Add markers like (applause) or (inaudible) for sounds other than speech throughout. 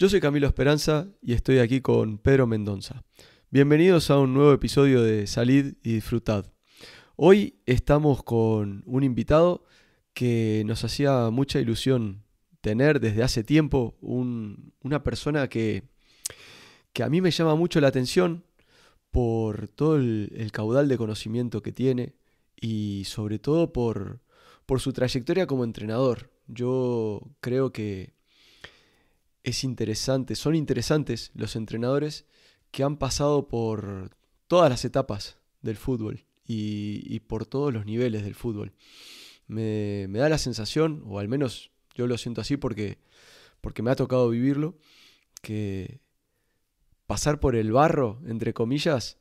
Yo soy Camilo Esperanza y estoy aquí con Pedro Mendonza. Bienvenidos a un nuevo episodio de Salid y Disfrutad. Hoy estamos con un invitado que nos hacía mucha ilusión tener desde hace tiempo, una persona que, que a mí me llama mucho la atención por todo el, caudal de conocimiento que tiene y sobre todo por su trayectoria como entrenador. Yo creo que es interesante, son interesantes los entrenadores que han pasado por todas las etapas del fútbol y, por todos los niveles del fútbol. Me, da la sensación, o al menos yo lo siento así porque, porque me ha tocado vivirlo, que pasar por el barro, entre comillas,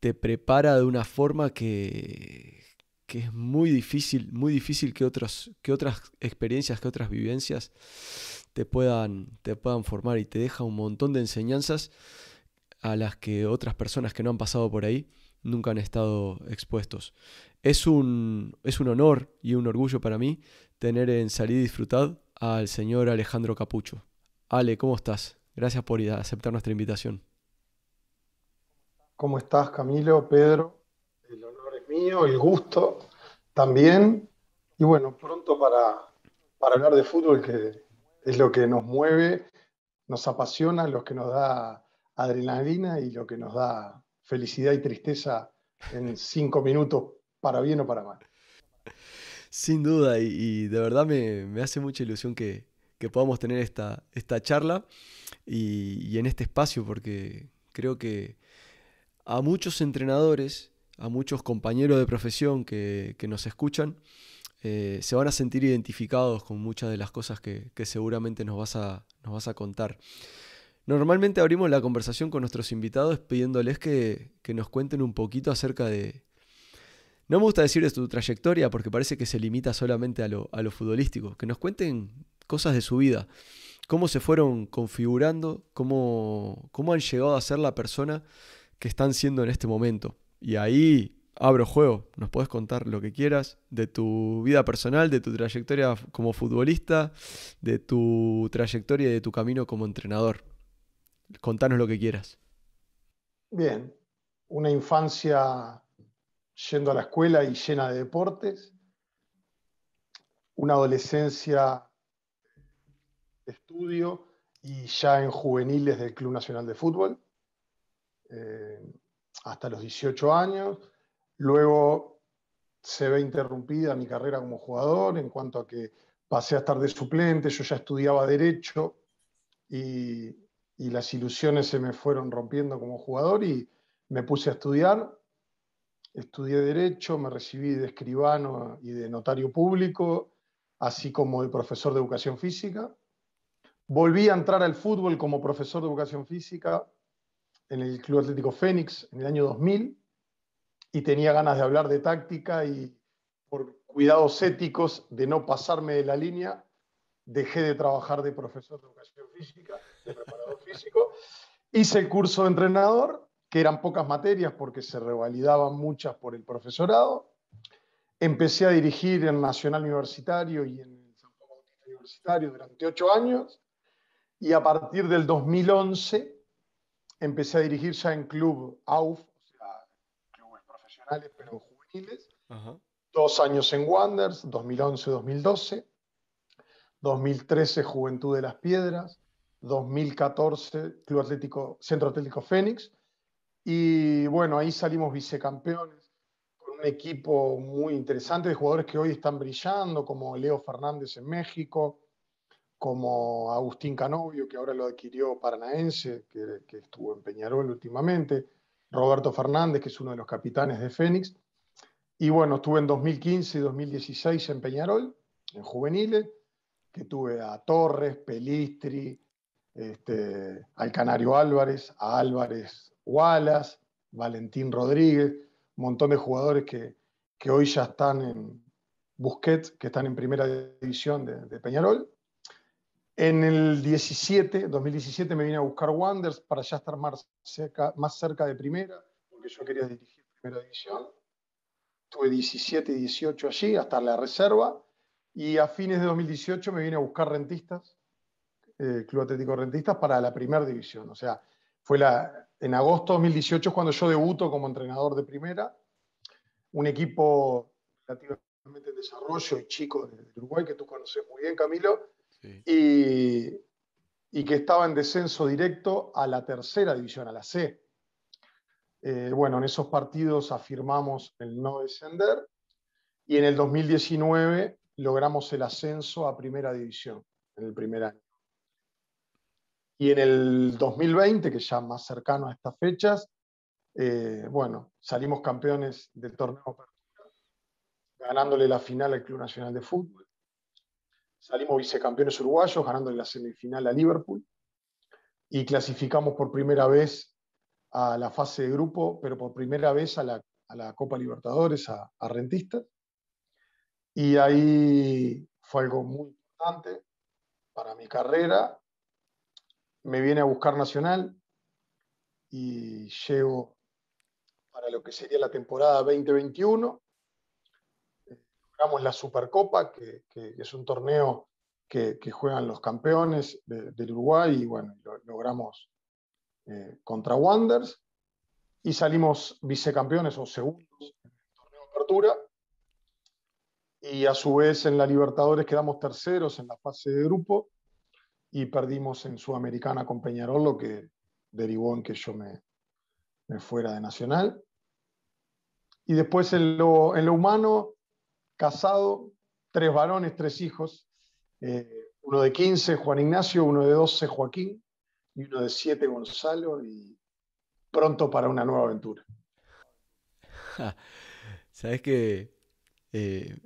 te prepara de una forma que, es muy difícil, muy difícil que, otras que otras experiencias, que otras vivencias te puedan, te puedan formar y te deja un montón de enseñanzas a las que otras personas que no han pasado por ahí nunca han estado expuestos. Es un, es un honor y un orgullo para mí tener en Salir y Disfrutar al señor Alejandro Capucho. Ale, ¿cómo estás? Gracias por aceptar nuestra invitación. ¿Cómo estás, Camilo, Pedro? El honor es mío, el gusto también. Y bueno, pronto para, para hablar de fútbol, que, es lo que nos mueve, nos apasiona, lo que nos da adrenalina y lo que nos da felicidad y tristeza en cinco minutos, para bien o para mal. Sin duda, y, de verdad me, hace mucha ilusión que, podamos tener esta, esta charla y, en este espacio, porque creo que a muchos entrenadores, a muchos compañeros de profesión que nos escuchan, eh, se van a sentir identificados con muchas de las cosas que, seguramente nos vas, a, nos vas a contar. Normalmente abrimos la conversación con nuestros invitados pidiéndoles que, nos cuenten un poquito acerca de... No me gusta decir de tu trayectoria porque parece que se limita solamente a lo, futbolístico. Que nos cuenten cosas de su vida, cómo se fueron configurando, cómo han llegado a ser la persona que están siendo en este momento. Y ahí abro juego, nos puedes contar lo que quieras de tu vida personal, de tu trayectoria como futbolista, de tu trayectoria y de tu camino como entrenador. Contanos lo que quieras. Bien, una infancia yendo a la escuela y llena de deportes, una adolescencia de estudio y ya en juveniles del Club Nacional de Fútbol, eh, hasta los 18 años, Luego se ve interrumpida mi carrera como jugador en cuanto a que pasé a estar de suplente, yo ya estudiaba derecho y, las ilusiones se me fueron rompiendo como jugador y me puse a estudiar. Estudié derecho, me recibí de escribano y de notario público, así como de profesor de educación física. Volví a entrar al fútbol como profesor de educación física en el Club Atlético Fénix en el año 2000 y tenía ganas de hablar de táctica y por cuidados éticos de no pasarme de la línea, dejé de trabajar de profesor de educación física, de preparador (laughs) físico. Hice el curso de entrenador, que eran pocas materias porque se revalidaban muchas por el profesorado. Empecé a dirigir en Nacional Universitario y en San Universitario durante ocho años. Y a partir del 2011 empecé a dirigir ya en Club AUF pero juveniles. Dos años en Wanderers, 2011-2012. 2013 Juventud de las Piedras. 2014 Club Atlético, Centro Atlético Fénix. Y bueno, ahí salimos vicecampeones con un equipo muy interesante de jugadores que hoy están brillando, como Leo Fernández en México, como Agustín Canovio, que ahora lo adquirió Paranaense, que, que estuvo en Peñarol últimamente, Roberto Fernández, que es uno de los capitanes de Fénix. Y bueno, estuve en 2015 y 2016 en Peñarol, en juveniles, que tuve a Torres, Pelistri, este, al Canario Álvarez, a Álvarez Wallace, Valentín Rodríguez, un montón de jugadores que, que hoy ya están en Busquets, que están en primera división de Peñarol. En el 17, 2017 me vine a buscar Wanders para ya estar más cerca, más cerca de primera, porque yo quería dirigir primera división. Tuve 17, y 18 allí, hasta la reserva. Y a fines de 2018 me vine a buscar rentistas, eh, Club Atlético Rentistas, para la primera división. O sea, fue la, en agosto de 2018 cuando yo debuto como entrenador de primera. Un equipo relativamente en desarrollo y chico de Uruguay que tú conoces muy bien, Camilo y, que estaba en descenso directo a la tercera división, a la C. Eh, bueno, en esos partidos afirmamos el no descender y en el 2019 logramos el ascenso a primera división, en el primer año. Y en el 2020, que ya más cercano a estas fechas, eh, bueno, salimos campeones del torneo ganándole la final al Club Nacional de Fútbol. Salimos vicecampeones uruguayos, ganando en la semifinal a Liverpool. Y clasificamos por primera vez a la fase de grupo, pero por primera vez a la, Copa Libertadores, a, a Rentistas. Y ahí fue algo muy importante para mi carrera. Me viene a buscar Nacional y llego para lo que sería la temporada 2021 digamos, la Supercopa, que, que, es un torneo que, juegan los campeones del Uruguay y bueno, lo, logramos eh, contra Wanders y salimos vicecampeones o segundos en el torneo de apertura y a su vez en la Libertadores quedamos terceros en la fase de grupo y perdimos en Sudamericana con Peñarol, lo que derivó en que yo me, fuera de Nacional. Y después en lo, en lo humano, casado, tres varones, tres hijos, eh, uno de 15, Juan Ignacio, uno de 12, Joaquín, y uno de 7, Gonzalo, y pronto para una nueva aventura. Sabes que eh,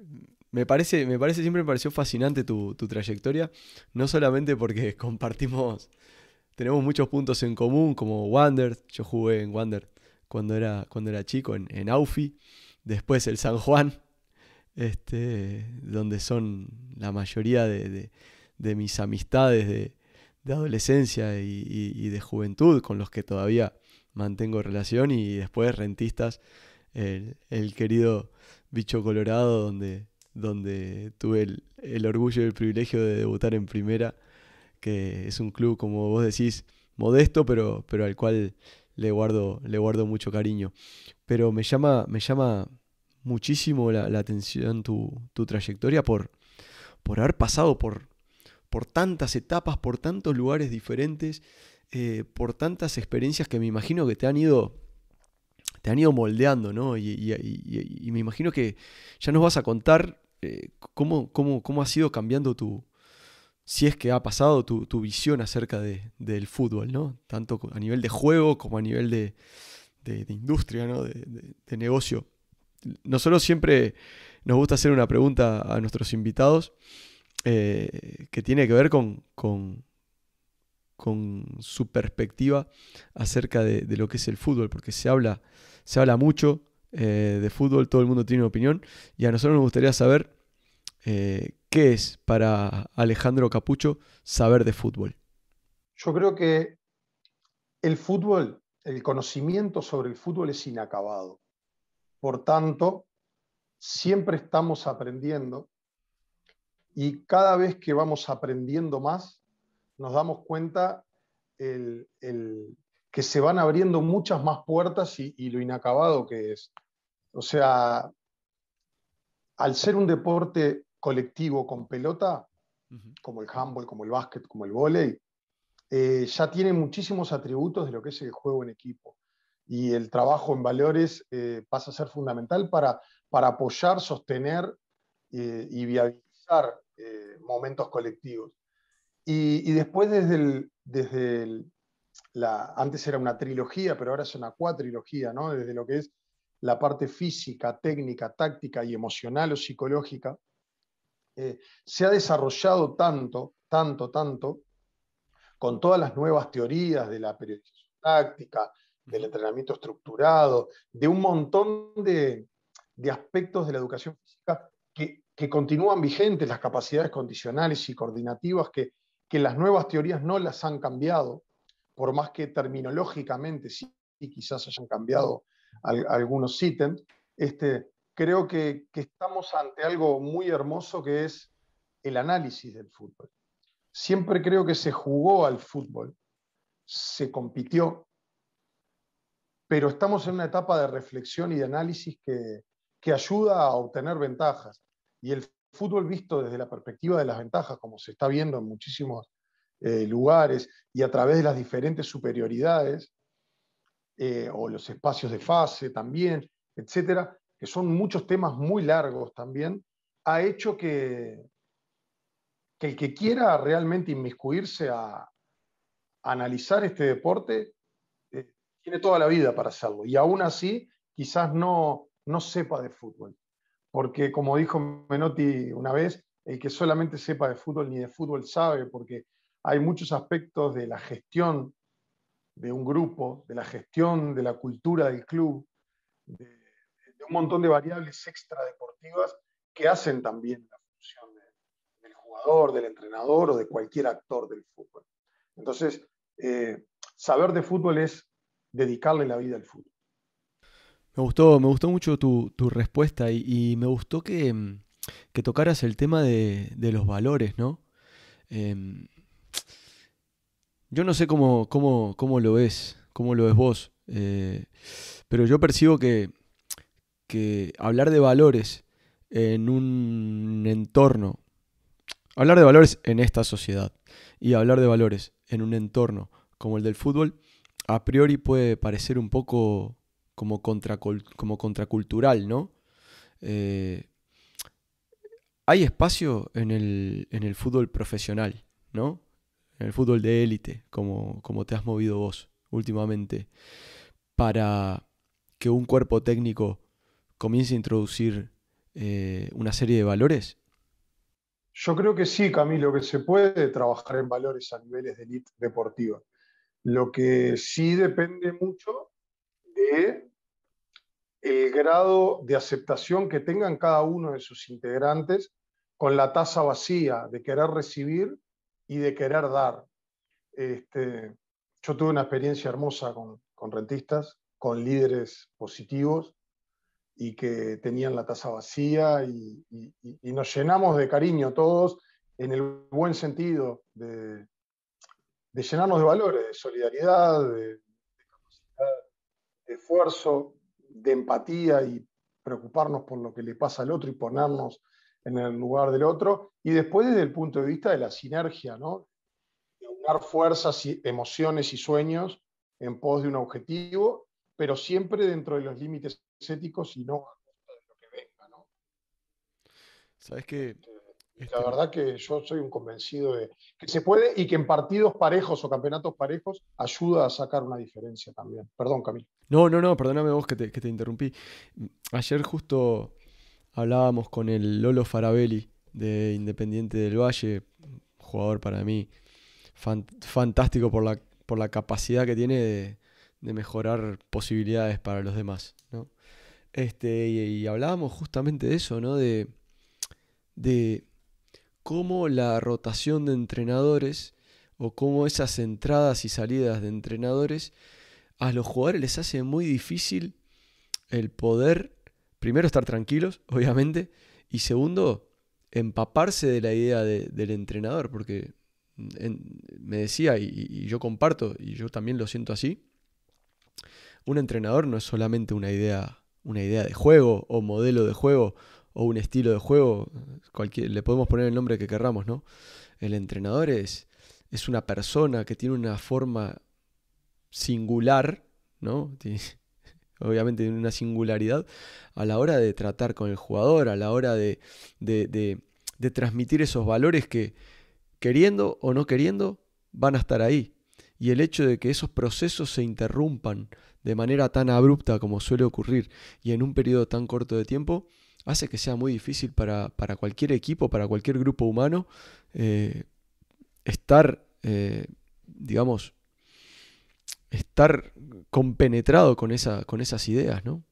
me, parece, me parece, siempre me pareció fascinante tu, trayectoria, no solamente porque (laughs) compartimos, tenemos muchos puntos en común, como Wander, yo jugué en Wander cuando era, cuando era chico, en, en Aufi, después el San Juan, este, donde son la mayoría de, mis amistades de, adolescencia y, de juventud, con los que todavía mantengo relación, y después Rentistas, el, querido bicho colorado, donde, donde tuve el, el, orgullo y el privilegio de debutar en primera, que es un club, como vos decís, modesto, pero, pero al cual le guardo, le guardo mucho cariño. Pero me llama, me llama muchísimo la, atención tu, tu, trayectoria por, por haber pasado por, por tantas etapas, por tantos lugares diferentes, eh, por tantas experiencias que me imagino que te han ido te han ido moldeando, ¿no? Y, me imagino que ya nos vas a contar eh, cómo, cómo, cómo ha sido cambiando tu, si es que ha pasado tu, tu visión acerca del fútbol, ¿no? Tanto a nivel de juego como a nivel de, de, de industria, ¿no? De, negocio nosotros siempre nos gusta hacer una pregunta a nuestros invitados eh, que tiene que ver con, con, su perspectiva acerca de, lo que es el fútbol, porque se habla, se habla mucho eh, de fútbol, todo el mundo tiene una opinión, y a nosotros nos gustaría saber eh, qué es para Alejandro Capucho saber de fútbol. Yo creo que el fútbol, el conocimiento sobre el fútbol es inacabado. Por tanto, siempre estamos aprendiendo y cada vez que vamos aprendiendo más, nos damos cuenta que se van abriendo muchas más puertas y, lo inacabado que es. O sea, al ser un deporte colectivo con pelota, como el handball, como el básquet, como el vóley, eh, ya tiene muchísimos atributos de lo que es el juego en equipo y el trabajo en valores eh, pasa a ser fundamental para, apoyar, sostener eh, y viabilizar eh, momentos colectivos. Y, después desde, desde la, antes era una trilogía, pero ahora es una cuatrilogía, ¿no? desde lo que es la parte física, técnica, táctica y emocional o psicológica, se ha desarrollado tanto, tanto, tanto, con todas las nuevas teorías de la periodización táctica, del entrenamiento estructurado, de un montón de, aspectos de la educación física que, continúan vigentes, las capacidades condicionales y coordinativas que, las nuevas teorías no las han cambiado, por más que terminológicamente sí quizás hayan cambiado algunos ítems, este, creo que estamos ante algo muy hermoso que es el análisis del fútbol. Siempre creo que se jugó al fútbol, se compitió, pero estamos en una etapa de reflexión y de análisis que, que ayuda a obtener ventajas. Y el fútbol visto desde la perspectiva de las ventajas, como se está viendo en muchísimos eh, lugares y a través de las diferentes superioridades, eh, o los espacios de fase también, etcétera, que son muchos temas muy largos también, ha hecho que, que el que quiera realmente inmiscuirse a analizar este deporte tiene toda la vida para hacerlo y aún así quizás no, no sepa de fútbol. Porque como dijo Menotti una vez, el que solamente sepa de fútbol ni de fútbol sabe, porque hay muchos aspectos de la gestión de un grupo, de la gestión de la cultura del club, de, un montón de variables extradeportivas que hacen también la función del jugador, del entrenador o de cualquier actor del fútbol. Entonces, eh, saber de fútbol es dedicarle la vida al fútbol. Me gustó, me gustó mucho tu, respuesta y, me gustó mm, que, tocaras el tema de, los valores, ¿no? Em, yo no sé cómo, lo es, cómo lo ves vos, eh, pero yo percibo que hablar de valores en un entorno, hablar de valores en esta sociedad y hablar de valores en un entorno como el del fútbol, a priori puede parecer un poco como, como contracultural, ¿no? Eh, hay espacio en el, fútbol profesional, ¿no? En el fútbol de élite, como, te has movido vos últimamente, para que un cuerpo técnico comience a introducir eh, una serie de valores? Yo creo que sí, Camilo, que se puede trabajar en valores a niveles de élite deportiva. Lo que sí depende mucho de el grado de aceptación que tengan cada uno de sus integrantes con la tasa vacía de querer recibir y de querer dar. Este, yo tuve una experiencia hermosa con, rentistas, con líderes positivos y que tenían la tasa vacía y, nos llenamos de cariño todos en el buen sentido de, de llenarnos de valores, de solidaridad, de, capacidad, de esfuerzo, de empatía y preocuparnos por lo que le pasa al otro y ponernos en el lugar del otro, y después desde el punto de vista de la sinergia, ¿no? de aunar fuerzas, emociones y sueños en pos de un objetivo, pero siempre dentro de los límites éticos y no a costa de lo que venga. Sabes qué este, la este, verdad que yo soy un convencido de que se puede y que en partidos parejos o campeonatos parejos ayuda a sacar una diferencia también. Perdón, Camilo. No, no, no, perdóname vos que te, interrumpí. Ayer justo hablábamos con el Lolo Farabelli de Independiente del Valle, jugador para mí fantástico por la, por la capacidad que tiene de, mejorar posibilidades para los demás. Este, y, hablábamos justamente de eso, ¿no? de cómo la rotación de entrenadores o cómo esas entradas y salidas de entrenadores a los jugadores les hace muy difícil el poder, primero, estar tranquilos, (laughs) obviamente, y segundo, empaparse de la idea del entrenador, porque mm, me decía, y, y, yo comparto, y yo también lo siento así, un entrenador no es solamente una idea, una idea de juego o modelo de juego o un estilo de juego, cualquier, le podemos poner el nombre que querramos, ¿no? El entrenador es, es una persona que tiene una forma singular, ¿no? (laughs) obviamente tiene una singularidad a la hora de tratar con el jugador, a la hora de, de, de transmitir esos valores que, queriendo o no queriendo, van a estar ahí. Y el hecho de que esos procesos se interrumpan de manera tan abrupta como suele ocurrir y en un periodo tan corto de tiempo, hace que sea muy difícil para, cualquier equipo, para cualquier grupo humano, eh, estar, eh, digamos, estar compenetrado con, esa, con esas ideas, ¿no?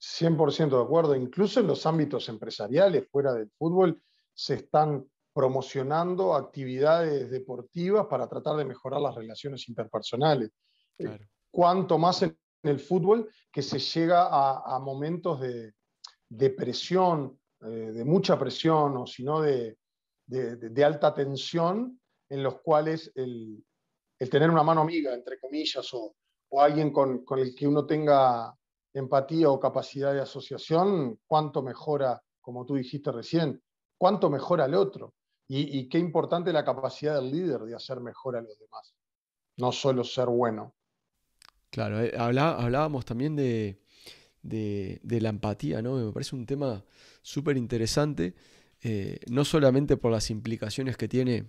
100% de acuerdo. Incluso en los ámbitos empresariales, fuera del fútbol, se están promocionando actividades deportivas para tratar de mejorar las relaciones interpersonales. Eh, cuanto más en el fútbol que se llega a momentos de, de presión, eh, de mucha presión o sino de, de, alta tensión, en los cuales el, tener una mano amiga, entre comillas, o, alguien con, el que uno tenga empatía o capacidad de asociación, cuánto mejora, como tú dijiste recién, cuánto mejora al otro. Y, qué importante la capacidad del líder de hacer mejor a los demás, no solo ser bueno. Claro, eh, hablábamos también de, de, la empatía, ¿no? Me parece un tema súper interesante, eh, no solamente por las implicaciones que tiene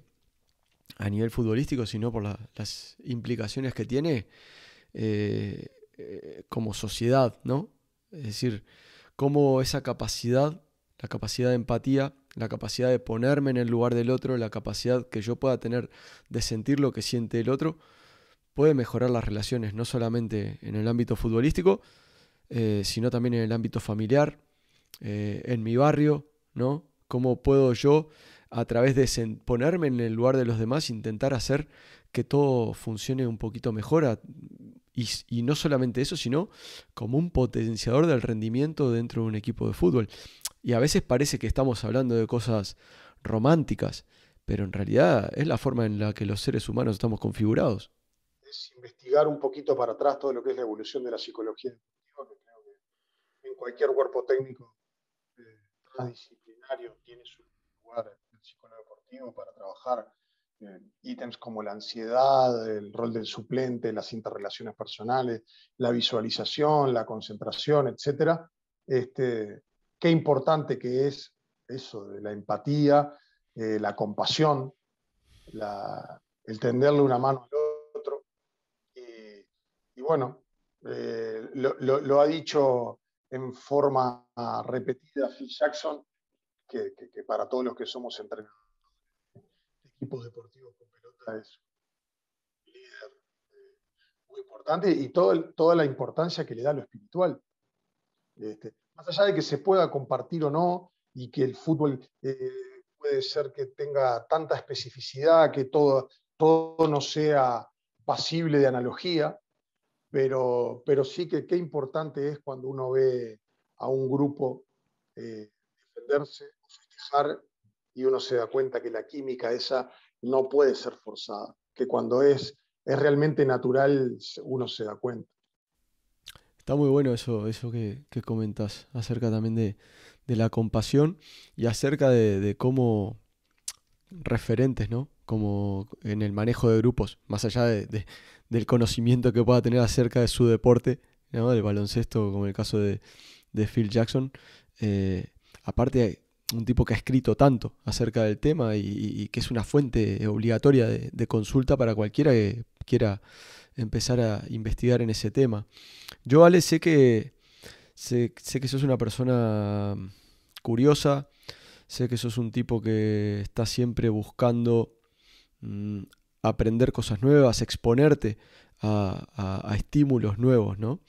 a nivel futbolístico, sino por las implicaciones que tiene eh, eh, como sociedad, ¿no? Es decir, cómo esa capacidad, la capacidad de empatía, la capacidad de ponerme en el lugar del otro, la capacidad que yo pueda tener de sentir lo que siente el otro, puede mejorar las relaciones, no solamente en el ámbito futbolístico, eh, sino también en el ámbito familiar, eh, en mi barrio, ¿no? ¿Cómo puedo yo, a través de ponerme en el lugar de los demás, intentar hacer que todo funcione un poquito mejor? y, y, no solamente eso, sino como un potenciador del rendimiento dentro de un equipo de fútbol. Y a veces parece que estamos hablando de cosas románticas, pero en realidad es la forma en la que los seres humanos estamos configurados. Es investigar un poquito para atrás todo lo que es la evolución de la psicología cualquier cuerpo técnico eh, ah. transdisciplinario tiene su lugar en el psicólogo deportivo para trabajar ítems como la ansiedad, el rol del suplente, las interrelaciones personales, la visualización, la concentración, etc. Este, qué importante que es eso de la empatía, eh, la compasión, el tenderle una mano al otro. Y, bueno, eh, lo, ha dicho en forma repetida Phil Jackson, que, para todos los que somos entrenadores de equipos deportivos con pelota es un líder eh, muy importante y toda la importancia que le da lo espiritual. Este, más allá de que se pueda compartir o no y que el fútbol eh, puede ser que tenga tanta especificidad que todo no sea pasible de analogía, pero, sí que qué importante es cuando uno ve a un grupo eh, defenderse, festejar, y uno se da cuenta que la química esa no puede ser forzada, que cuando es, es realmente natural uno se da cuenta. Está muy bueno eso, eso que, que comentas acerca también de, la compasión y acerca de, cómo referentes, ¿no? Como en el manejo de grupos, más allá de del conocimiento que pueda tener acerca de su deporte, ¿no? del baloncesto, como el caso de, Phil Jackson. Eh, aparte, un tipo que ha escrito tanto acerca del tema y, que es una fuente obligatoria de, consulta para cualquiera que quiera empezar a investigar en ese tema. Yo, Ale, sé que, sé, que sos una persona curiosa, sé que sos un tipo que está siempre buscando mm, aprender cosas nuevas, exponerte a, estímulos nuevos, ¿no?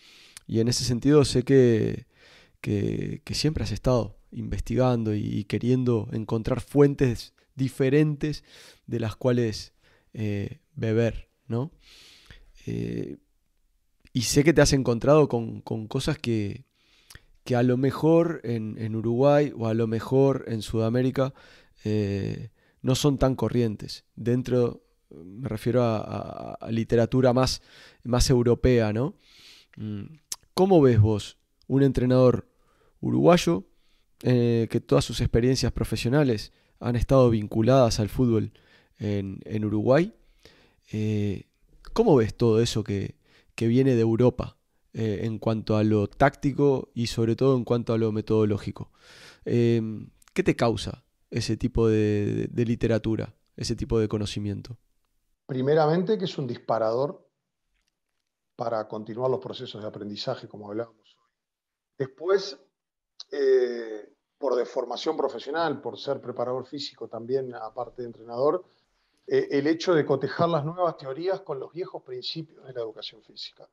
Y en ese sentido sé que, que, siempre has estado investigando y, queriendo encontrar fuentes diferentes de las cuales eh, beber, ¿no? Eh, y sé que te has encontrado con, cosas que, a lo mejor en, Uruguay o a lo mejor en Sudamérica eh, no son tan corrientes dentro me refiero a, literatura más, más, europea, ¿no? Mm. ¿Cómo ves vos un entrenador uruguayo eh, que todas sus experiencias profesionales han estado vinculadas al fútbol en, Uruguay? Eh, ¿Cómo ves todo eso que, viene de Europa eh, en cuanto a lo táctico y sobre todo en cuanto a lo metodológico? ¿Qué te causa ese tipo de literatura, ese tipo de conocimiento? Primeramente, que es un disparador para continuar los procesos de aprendizaje, como hablábamos hoy. Después, eh, por deformación profesional, por ser preparador físico también, aparte de entrenador, eh, el hecho de cotejar las nuevas teorías con los viejos principios de la educación física.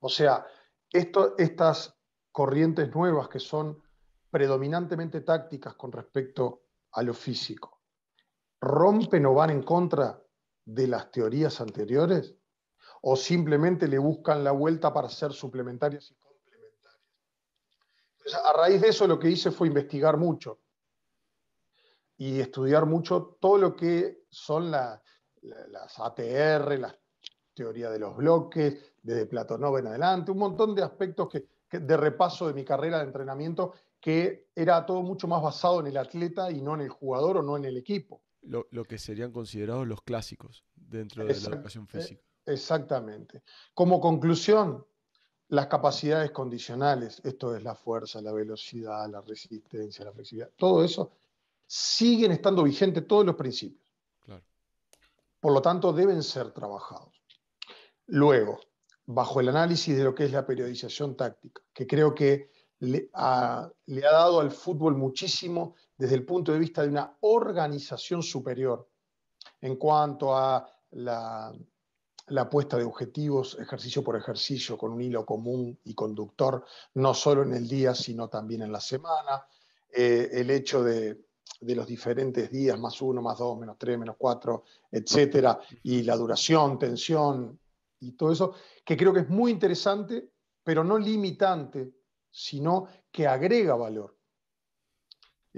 O sea, estas corrientes nuevas que son predominantemente tácticas con respecto a lo físico, rompen o van en contra de las teorías anteriores? ¿O simplemente le buscan la vuelta para ser suplementarias y complementarias? a raíz de eso lo que hice fue investigar mucho y estudiar mucho todo lo que son las ATR, la teoría de los bloques, desde Platonov en adelante, un montón de aspectos que, de repaso de mi carrera de entrenamiento que era todo mucho más basado en el atleta y no en el jugador o no en el equipo lo, que serían considerados los clásicos dentro de la educación eh, física. Exactamente. Como conclusión, las capacidades condicionales, esto es la fuerza, la velocidad, la resistencia, la flexibilidad, todo eso, siguen estando vigentes todos los principios. Claro. Por lo tanto, deben ser trabajados. Luego, bajo el análisis de lo que es la periodización táctica, que creo que le ha dado al fútbol muchísimo desde el punto de vista de una organización superior en cuanto a la, puesta de objetivos ejercicio por ejercicio con un hilo común y conductor, no solo en el día, sino también en la semana. Eh, el hecho de, de, los diferentes días, más uno, más dos, menos tres, menos cuatro, etcétera, y la duración, tensión y todo eso, que creo que es muy interesante, pero no limitante, sino que agrega valor.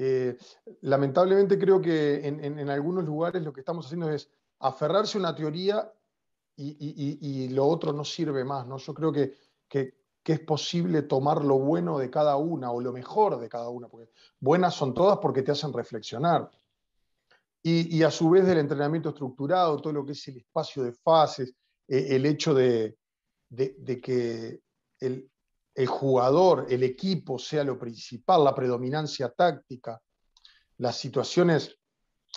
Eh, lamentablemente creo que en, algunos lugares lo que estamos haciendo es aferrarse a una teoría y, lo otro no sirve más. ¿no? Yo creo que, que, es posible tomar lo bueno de cada una o lo mejor de cada una, porque buenas son todas porque te hacen reflexionar. Y, a su vez del entrenamiento estructurado, todo lo que es el espacio de fases, eh, el hecho de, de que el, el jugador, el equipo sea lo principal, la predominancia táctica, las situaciones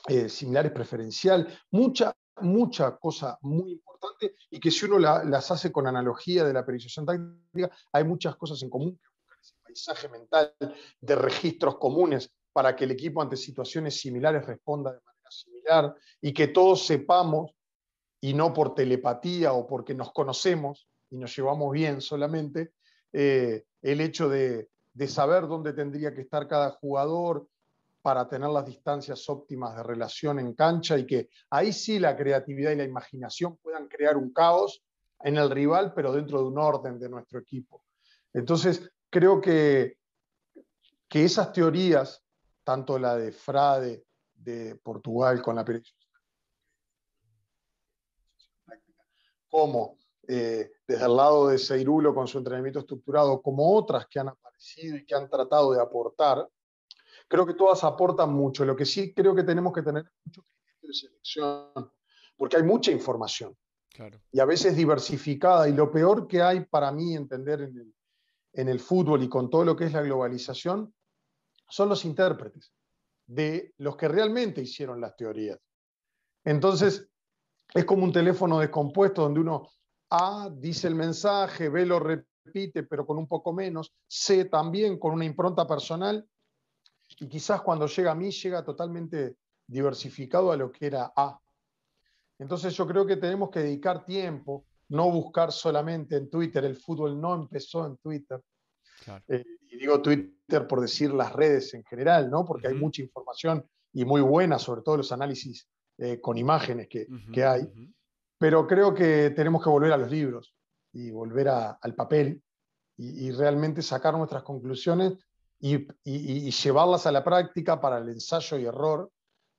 eh, similares preferencial, mucha, mucha cosa muy importante y que si uno las hace con analogía de la periodización táctica, hay muchas cosas en común ese paisaje mental de registros comunes para que el equipo ante situaciones similares responda de manera similar y que todos sepamos, y no por telepatía o porque nos conocemos y nos llevamos bien solamente, eh, el hecho de, saber dónde tendría que estar cada jugador para tener las distancias óptimas de relación en cancha y que ahí sí la creatividad y la imaginación puedan crear un caos en el rival, pero dentro de un orden de nuestro equipo. Entonces, creo que, que esas teorías, tanto la de Frade de Portugal con la como eh, desde el lado de Seirulo con su entrenamiento estructurado, como otras que han aparecido y que han tratado de aportar, creo que todas aportan mucho. Lo que sí creo que tenemos que tener mucho criterio de selección, porque hay mucha información. Claro. Y a veces diversificada. Y lo peor que hay para mí entender en el fútbol y con todo lo que es la globalización son los intérpretes de los que realmente hicieron las teorías. Entonces, es como un teléfono descompuesto donde uno a dice el mensaje, B lo repite, pero con un poco menos, C también con una impronta personal, y quizás cuando llega a mí llega totalmente diversificado a lo que era A. Entonces yo creo que tenemos que dedicar tiempo, no buscar solamente en Twitter, el fútbol no empezó en Twitter. Eh, y digo Twitter por decir las redes en general, ¿no? porque hay mucha información y muy buena, sobre todo los análisis eh, con imágenes que, hay. Pero creo que tenemos que volver a los libros y volver al papel y, realmente sacar nuestras conclusiones y, llevarlas a la práctica para el ensayo y error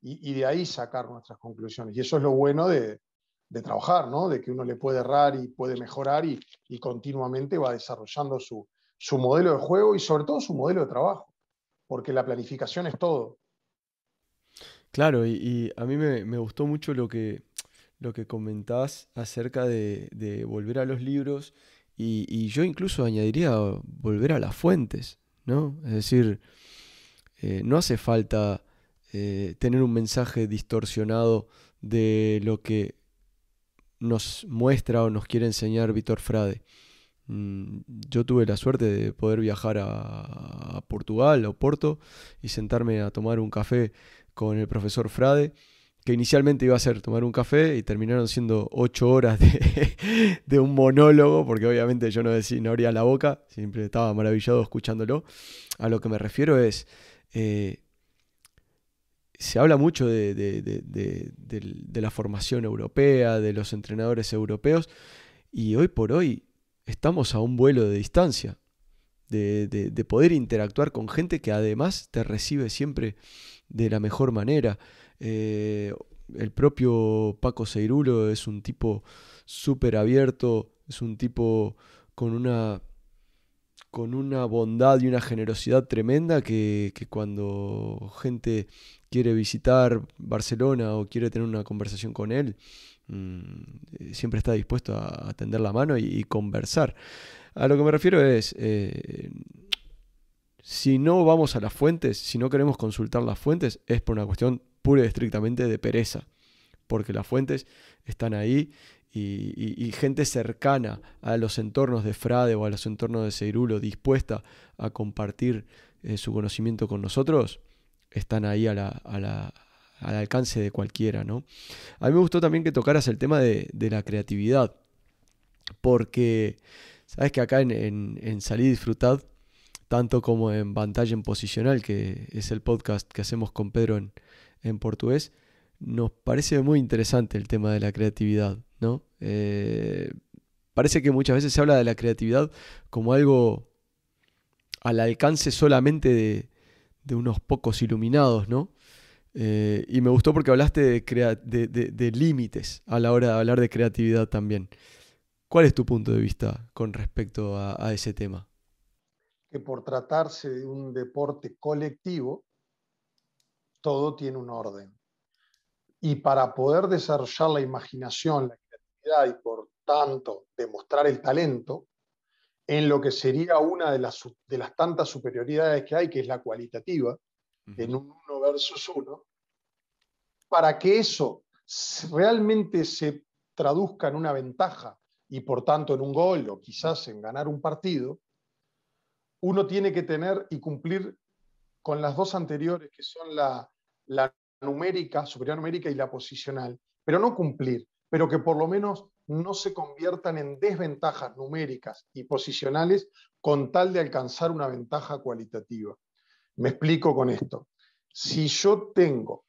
y, de ahí sacar nuestras conclusiones. Y eso es lo bueno de, trabajar, de que uno le puede errar y puede mejorar y, continuamente va desarrollando su, modelo de juego y sobre todo su modelo de trabajo, porque la planificación es todo. Claro, y, a mí me, gustó mucho lo que, lo que comentás acerca de, volver a los libros y, yo incluso añadiría volver a las fuentes, ¿no? Es decir, eh, no hace falta eh, tener un mensaje distorsionado de lo que nos muestra o nos quiere enseñar Víctor Frade. Mm, yo tuve la suerte de poder viajar a Portugal, a Porto, y sentarme a tomar un café con el profesor Frade que inicialmente iba a ser tomar un café y terminaron siendo ocho horas de, (laughs) un monólogo, porque obviamente yo no, decía, no abría la boca, siempre estaba maravillado escuchándolo. A lo que me refiero es, eh, se habla mucho de, la formación europea, de los entrenadores europeos, y hoy por hoy estamos a un vuelo de distancia. de, poder interactuar con gente que además te recibe siempre de la mejor manera. Eh, el propio Paco Seirulo es un tipo súper abierto, es un tipo con una, con una bondad y una generosidad tremenda que, cuando gente quiere visitar Barcelona o quiere tener una conversación con él, mm, siempre está dispuesto a, tender la mano y, conversar. A lo que me refiero es... Eh, si no vamos a las fuentes, si no queremos consultar las fuentes, es por una cuestión pura y estrictamente de pereza, porque las fuentes están ahí y, gente cercana a los entornos de Frade o a los entornos de seirulo dispuesta a compartir eh, su conocimiento con nosotros, están ahí al alcance de cualquiera. ¿no? A mí me gustó también que tocaras el tema de, la creatividad, porque sabes que acá en, en, en Salí Disfrutad, tanto como en Vantaje en Posicional, que es el podcast que hacemos con Pedro en, en portugués, nos parece muy interesante el tema de la creatividad, ¿no? Eh, parece que muchas veces se habla de la creatividad como algo al alcance solamente de, unos pocos iluminados, eh, y me gustó porque hablaste de, límites a la hora de hablar de creatividad también. ¿Cuál es tu punto de vista con respecto a ese tema? Que por tratarse de un deporte colectivo, todo tiene un orden. Y para poder desarrollar la imaginación, la creatividad y por tanto demostrar el talento, en lo que sería una de las, de las tantas superioridades que hay, que es la cualitativa, en un uno versus uno para que eso realmente se traduzca en una ventaja y por tanto en un gol o quizás en ganar un partido, uno tiene que tener y cumplir con las dos anteriores, que son la la numérica, superior numérica y la posicional, pero no cumplir, pero que por lo menos no se conviertan en desventajas numéricas y posicionales con tal de alcanzar una ventaja cualitativa. Me explico con esto. Si yo tengo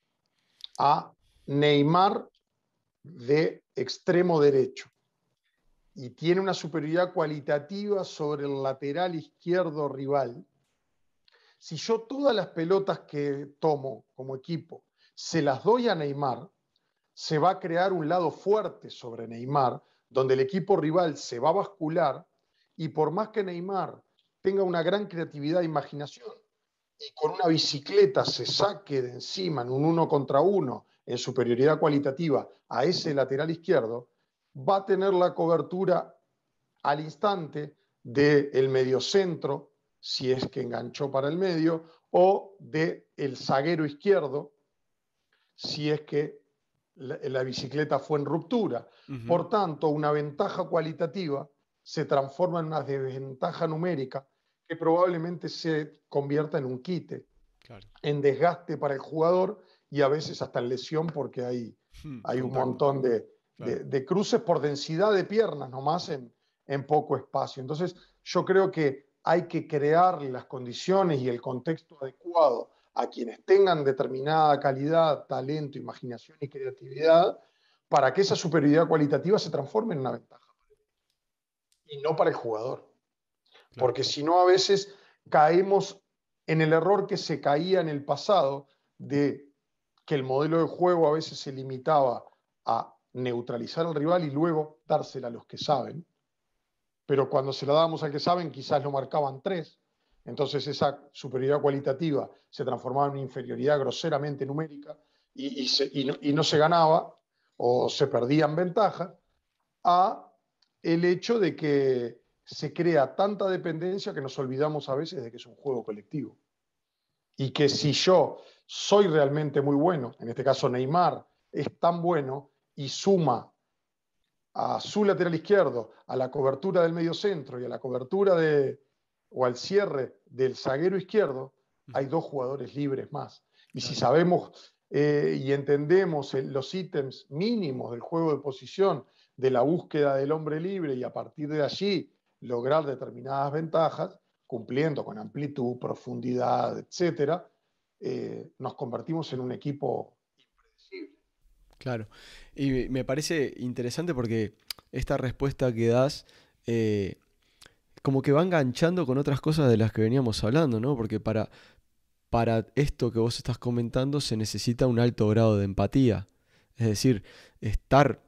a Neymar de extremo derecho y tiene una superioridad cualitativa sobre el lateral izquierdo rival, si yo todas las pelotas que tomo como equipo se las doy a Neymar, se va a crear un lado fuerte sobre Neymar, donde el equipo rival se va a bascular y por más que Neymar tenga una gran creatividad e imaginación y con una bicicleta se saque de encima en un uno contra uno en superioridad cualitativa a ese lateral izquierdo, va a tener la cobertura al instante del medio mediocentro si es que enganchó para el medio, o de el zaguero izquierdo, si es que la, bicicleta fue en ruptura. Por tanto, una ventaja cualitativa se transforma en una desventaja numérica que probablemente se convierta en un quite, en desgaste para el jugador y a veces hasta en lesión porque hay, hmm, hay un montón de, cruces por densidad de piernas nomás en, en poco espacio. Entonces, yo creo que hay que crear las condiciones y el contexto adecuado a quienes tengan determinada calidad, talento, imaginación y creatividad para que esa superioridad cualitativa se transforme en una ventaja. Y no para el jugador. Porque si no, a veces caemos en el error que se caía en el pasado de que el modelo de juego a veces se limitaba a neutralizar al rival y luego dársela a los que saben pero cuando se la dábamos al que saben, quizás lo marcaban tres. Entonces esa superioridad cualitativa se transformaba en una inferioridad groseramente numérica y, no, se ganaba o se en ventaja a el hecho de que se crea tanta dependencia que nos olvidamos a veces de que es un juego colectivo. Y que si yo soy realmente muy bueno, en este caso Neymar es tan bueno y suma a su lateral izquierdo, a la cobertura del medio centro y a la cobertura o al cierre del zaguero izquierdo, hay dos jugadores libres más. Y si sabemos eh, y entendemos los ítems mínimos del juego de posición, de la búsqueda del hombre libre y a partir de allí lograr determinadas ventajas, cumpliendo con amplitud, profundidad, etcétera, eh, nos convertimos en un equipo Claro. Y me parece interesante porque esta respuesta que das eh, como que va enganchando con otras cosas de las que veníamos hablando, ¿no? Porque para, esto que vos estás comentando se necesita un alto grado de empatía. Es decir, estar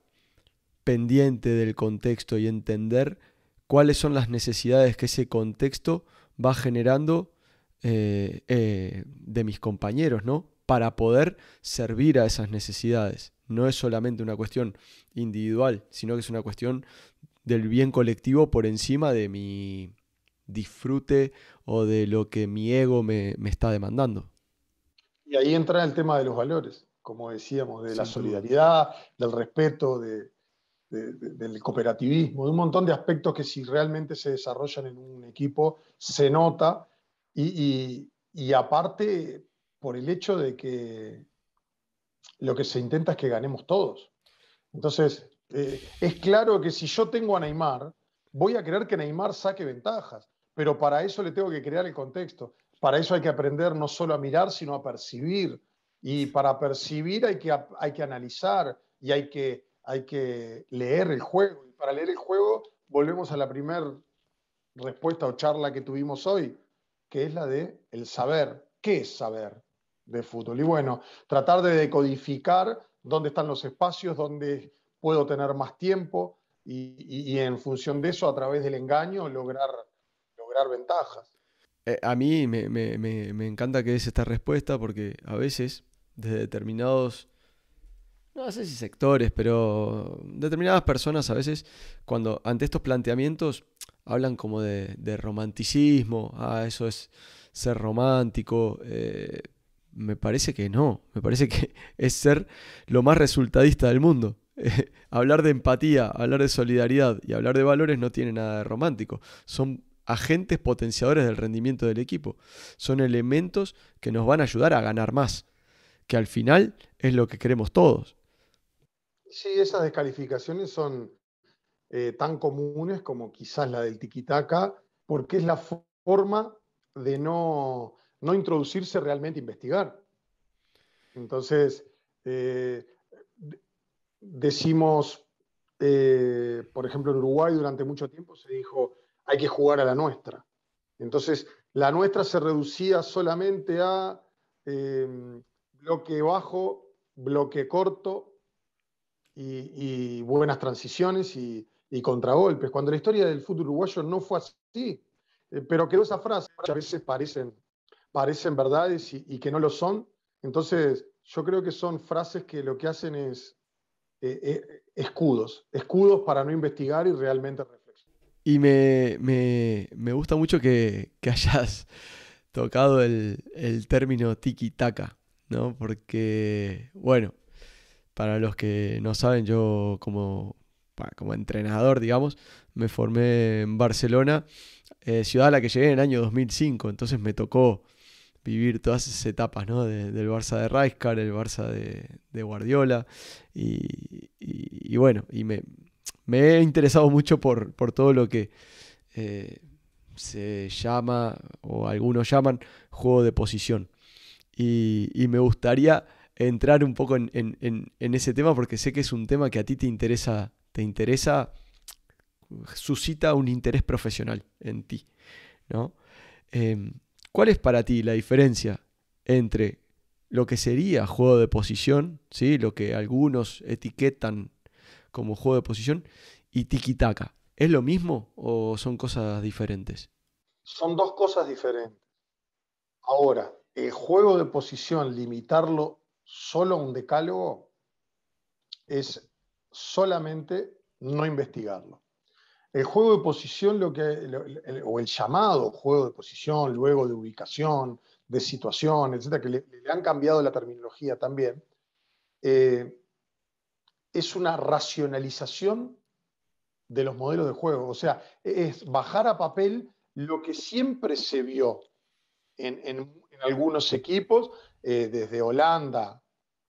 pendiente del contexto y entender cuáles son las necesidades que ese contexto va generando eh, eh, de mis compañeros, ¿no? Para poder servir a esas necesidades no es solamente una cuestión individual, sino que es una cuestión del bien colectivo por encima de mi disfrute o de lo que mi ego me, está demandando. Y ahí entra el tema de los valores, como decíamos, de la solidaridad, del respeto, del cooperativismo, de un montón de aspectos que si realmente se desarrollan en un equipo, se nota. y aparte, por el hecho de que lo que se intenta es que ganemos todos. Entonces, eh, es claro que si yo tengo a Neymar, voy a querer que Neymar saque ventajas, pero para eso le tengo que crear el contexto. Para eso hay que aprender no solo a mirar, sino a percibir. Y para percibir hay que, hay que analizar y hay que, hay que leer el juego. Y para leer el juego volvemos a la primera respuesta o charla que tuvimos hoy, que es la de el saber. ¿Qué es saber? de fútbol. Y bueno, tratar de decodificar dónde están los espacios, dónde puedo tener más tiempo y, en función de eso, a través del engaño, lograr, lograr ventajas. Eh, a mí me, encanta que des esta respuesta porque a veces desde determinados, no sé si sectores, pero determinadas personas a veces cuando ante estos planteamientos hablan como de, romanticismo, ah, eso es ser romántico, eh, me parece que no, me parece que (laughs) es ser lo más resultadista del mundo. (laughs) hablar de empatía, hablar de solidaridad y hablar de valores no tiene nada de romántico. Son agentes potenciadores del rendimiento del equipo. Son elementos que nos van a ayudar a ganar más, que al final es lo que queremos todos. Sí, esas descalificaciones son eh, tan comunes como quizás la del tiquitaca, porque es la forma de no no introducirse realmente a investigar. Entonces, eh, decimos, eh, por ejemplo, en Uruguay durante mucho tiempo se dijo, hay que jugar a la nuestra. Entonces, la nuestra se reducía solamente a em, bloque bajo, bloque corto y, buenas transiciones y, contragolpes, cuando la historia del fútbol uruguayo no fue así. Eh, pero quedó esa frase, a veces parecen parecen verdades y, que no lo son. Entonces, yo creo que son frases que lo que hacen es eh, eh, escudos, escudos para no investigar y realmente reflexionar. Y me, gusta mucho que, hayas (laughs) tocado el, término tiki-taka, ¿no? Porque, bueno, para los que no saben, yo como, como entrenador, digamos, me formé en Barcelona, eh, ciudad a la que llegué en el año 2005, entonces me tocó vivir todas esas etapas ¿no? del Barça de Rijkaard, el Barça de, Guardiola. Y, bueno, y me, he interesado mucho por, todo lo que eh, se llama, o algunos llaman, juego de posición. Y, me gustaría entrar un poco en, ese tema porque sé que es un tema que a ti te interesa, te interesa, suscita un interés profesional en ti, ¿no? Em, ¿Cuál es para ti la diferencia entre lo que sería juego de posición, ¿sí? lo que algunos etiquetan como juego de posición, y tiki-taka? ¿Es lo mismo o son cosas diferentes? Son dos cosas diferentes. Ahora, el juego de posición, limitarlo solo a un decálogo, es solamente no investigarlo. El juego de posición, lo que, o el llamado juego de posición, luego de ubicación, de situación, etc., que le, han cambiado la terminología también, eh, es una racionalización de los modelos de juego. O sea, es bajar a papel lo que siempre se vio en, algunos equipos, eh, desde Holanda,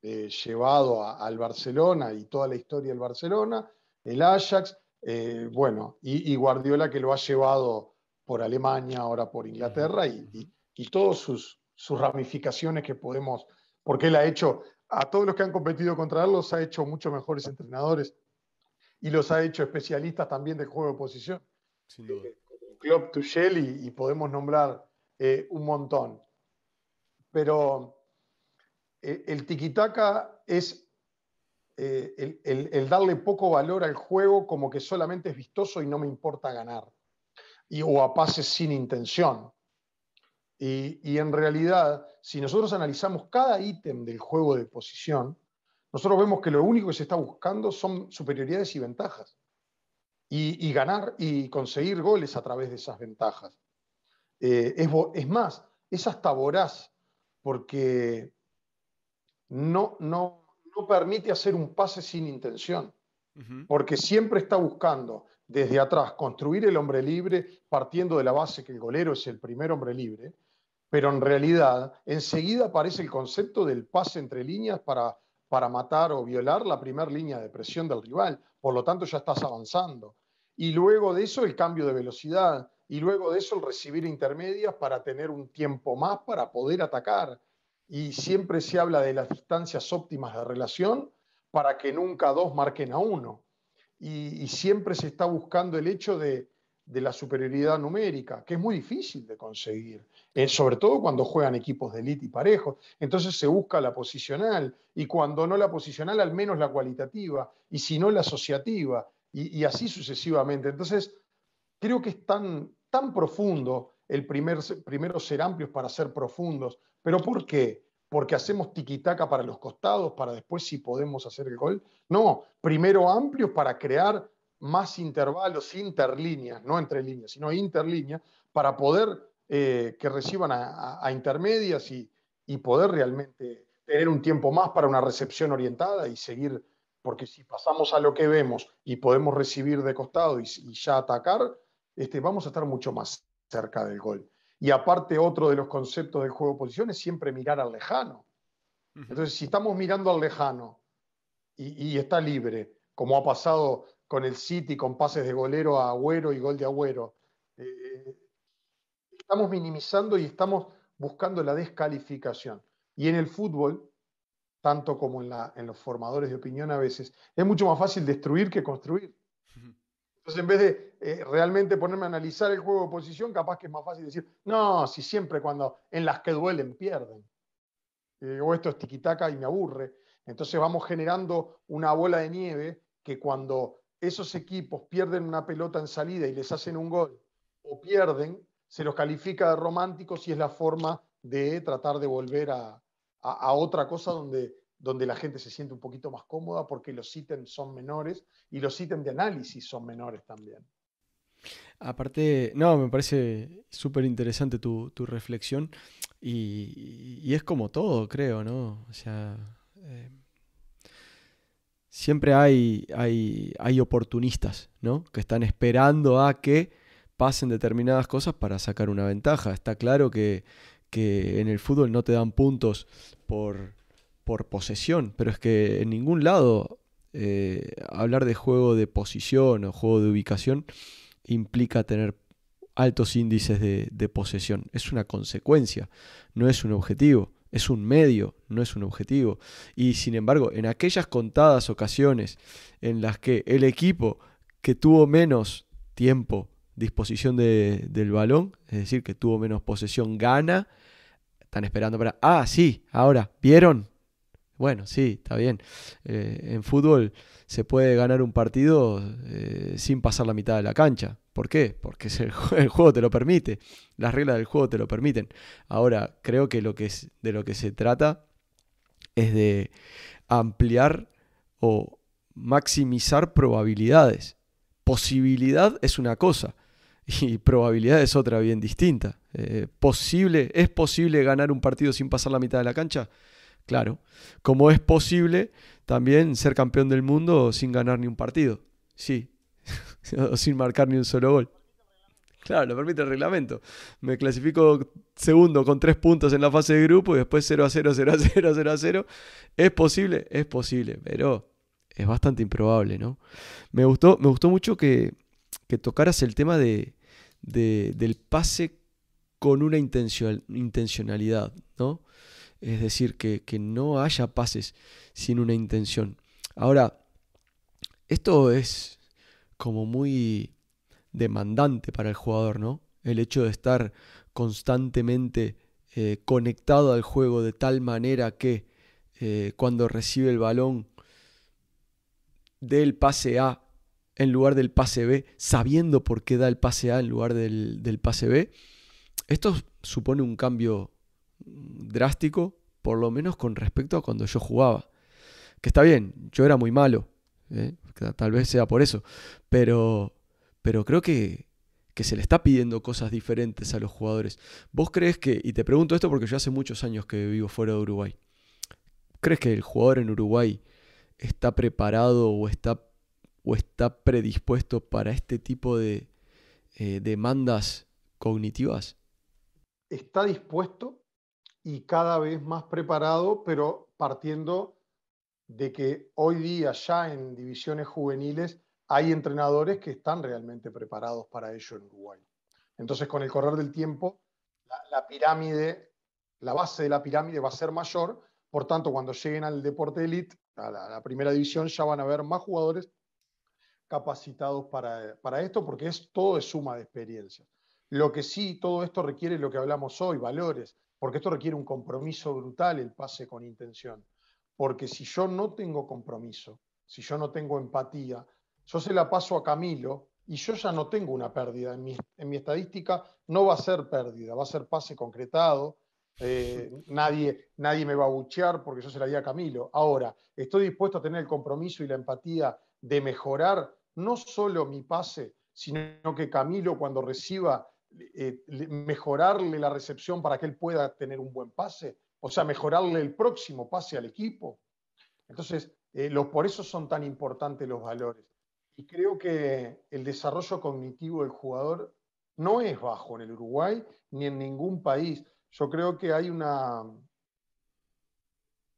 eh, llevado al Barcelona y toda la historia del Barcelona, el Ajax, eh, bueno, y, Guardiola que lo ha llevado por Alemania, ahora por Inglaterra, y, y, todas sus, sus, ramificaciones que podemos, porque él ha hecho, a todos los que han competido contra él, los ha hecho mucho mejores entrenadores y los ha hecho especialistas también de juego de posición. Sin duda. Eh, Klopp, Tuchel y, podemos nombrar eh, un montón. Pero el tiquitaca es eh, el, darle poco valor al juego como que solamente es vistoso y no me importa ganar, y, o a pases sin intención. Y, en realidad, si nosotros analizamos cada ítem del juego de posición, nosotros vemos que lo único que se está buscando son superioridades y ventajas. Y, ganar y conseguir goles a través de esas ventajas. Eh, es, más, es hasta voraz, porque no, no, no permite hacer un pase sin intención, porque siempre está buscando desde atrás construir el hombre libre partiendo de la base que el golero es el primer hombre libre, pero en realidad enseguida aparece el concepto del pase entre líneas para, para matar o violar la primera línea de presión del rival, por lo tanto ya estás avanzando. Y luego de eso el cambio de velocidad, y luego de eso el recibir intermedias para tener un tiempo más para poder atacar y siempre se habla de las distancias óptimas de relación para que nunca dos marquen a uno. Y, siempre se está buscando el hecho de, la superioridad numérica, que es muy difícil de conseguir, eh, sobre todo cuando juegan equipos de elite y parejos. Entonces se busca la posicional, y cuando no la posicional, al menos la cualitativa, y si no la asociativa, y, así sucesivamente. Entonces, creo que es tan, tan profundo el primero ser amplios para ser profundos. ¿Pero por qué? Porque hacemos tiquitaca para los costados, para después si podemos hacer el gol. No, primero amplios para crear más intervalos, interlíneas, no entre líneas, sino interlíneas, para poder eh, que reciban a, intermedias y, poder realmente tener un tiempo más para una recepción orientada y seguir, porque si pasamos a lo que vemos y podemos recibir de costado y, y ya atacar, este, vamos a estar mucho más cerca del gol. Y aparte, otro de los conceptos del juego de posición es siempre mirar al lejano. Entonces, si estamos mirando al lejano y, está libre, como ha pasado con el City, con pases de golero a Agüero y gol de Agüero, eh, eh, estamos minimizando y estamos buscando la descalificación. Y en el fútbol, tanto como en los formadores de opinión a veces, es mucho más fácil destruir que construir. Entonces, en vez de eh, realmente ponerme a analizar el juego de posición, capaz que es más fácil decir, no, si siempre cuando en las que duelen pierden. Eh, o esto es tiquitaca y me aburre. Entonces vamos generando una bola de nieve que cuando esos equipos pierden una pelota en salida y les hacen un gol o pierden, se los califica de románticos y es la forma de tratar de volver a otra cosa donde donde la gente se siente un poquito más cómoda porque los ítems son menores y los ítems de análisis son menores también. Aparte, no, me parece súper interesante tu, reflexión y, es como todo, creo, ¿no? O sea, eh, siempre hay, hay, oportunistas, ¿no? Que están esperando a que pasen determinadas cosas para sacar una ventaja. Está claro que en el fútbol no te dan puntos por por posesión, pero es que en ningún lado eh, hablar de juego de posición o juego de ubicación implica tener altos índices de, posesión. Es una consecuencia, no es un objetivo, es un medio, no es un objetivo. Y sin embargo, en aquellas contadas ocasiones en las que el equipo que tuvo menos tiempo, disposición del balón, es decir, que tuvo menos posesión, gana, están esperando para, ah, sí, ahora, ¿vieron? Bueno, sí, está bien. Eh, en fútbol se puede ganar un partido eh, sin pasar la mitad de la cancha. ¿Por qué? Porque el, juego te lo permite. Las reglas del juego te lo permiten. Ahora, creo que, lo que de lo que se trata es de ampliar o maximizar probabilidades. Posibilidad es una cosa y probabilidad es otra bien distinta. Eh, posible, ¿Es posible ganar un partido sin pasar la mitad de la cancha? claro. Como es posible también ser campeón del mundo sin ganar ni un partido, sí, (laughs) o sin marcar ni un solo gol. Claro, lo permite el reglamento. Me clasifico segundo con tres puntos en la fase de grupo y después 0 a 0, 0 a 0, (laughs) 0 a 0. ¿Es posible? Es posible, pero es bastante improbable, ¿no? Me gustó, me gustó mucho que, tocaras el tema de, del pase con una intencionalidad, ¿no? es decir, que, no haya pases sin una intención. Ahora, esto es como muy demandante para el jugador, ¿no? El hecho de estar constantemente eh, conectado al juego de tal manera que eh, cuando recibe el balón dé el pase A en lugar del pase B, sabiendo por qué da el pase A en lugar del, del pase B, esto supone un cambio drástico, por lo menos con respecto a cuando yo jugaba. Que está bien, yo era muy malo, ¿eh? tal vez sea por eso, pero, pero creo que, se le está pidiendo cosas diferentes a los jugadores. ¿Vos crees que, y te pregunto esto porque yo hace muchos años que vivo fuera de Uruguay, ¿crees que el jugador en Uruguay está preparado o está, o está predispuesto para este tipo de eh, demandas cognitivas? Está dispuesto, y cada vez más preparado, pero partiendo de que hoy día ya en divisiones juveniles hay entrenadores que están realmente preparados para ello en Uruguay. Entonces, con el correr del tiempo, la, pirámide, la base de la pirámide va a ser mayor, por tanto, cuando lleguen al deporte elite, a la, primera división, ya van a haber más jugadores capacitados para, para, esto, porque es todo de suma de experiencias. Lo que sí, todo esto requiere lo que hablamos hoy, valores, porque esto requiere un compromiso brutal el pase con intención. Porque si yo no tengo compromiso, si yo no tengo empatía, yo se la paso a Camilo y yo ya no tengo una pérdida. En mi, estadística no va a ser pérdida, va a ser pase concretado. Eh, nadie, nadie me va a buchear porque yo se la di a Camilo. Ahora, estoy dispuesto a tener el compromiso y la empatía de mejorar no solo mi pase, sino que Camilo cuando reciba eh, mejorarle la recepción para que él pueda tener un buen pase, o sea, mejorarle el próximo pase al equipo. Entonces, eh, los, por eso son tan importantes los valores. Y creo que el desarrollo cognitivo del jugador no es bajo en el Uruguay ni en ningún país. Yo creo que hay una,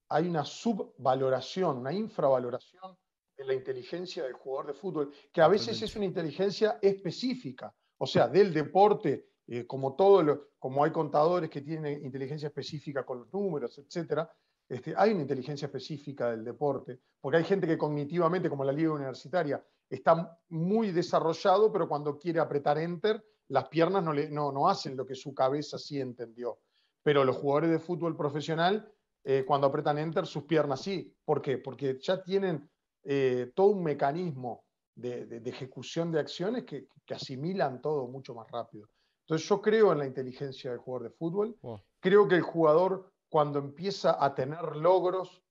hay una subvaloración, una infravaloración de la inteligencia del jugador de fútbol, que a veces es una inteligencia específica o sea, del deporte, eh, como, todo como hay contadores que tienen inteligencia específica con los números, etcétera, este, hay una inteligencia específica del deporte, porque hay gente que cognitivamente, como la liga universitaria, está muy desarrollado, pero cuando quiere apretar enter, las piernas no, hacen lo que su cabeza sí entendió. Pero los jugadores de fútbol profesional, eh, cuando apretan enter, sus piernas sí. ¿Por qué? Porque ya tienen eh, todo un mecanismo de, ejecución de acciones que, asimilan todo mucho más rápido. Entonces yo creo en la inteligencia del jugador de fútbol, creo que el jugador cuando empieza a tener logros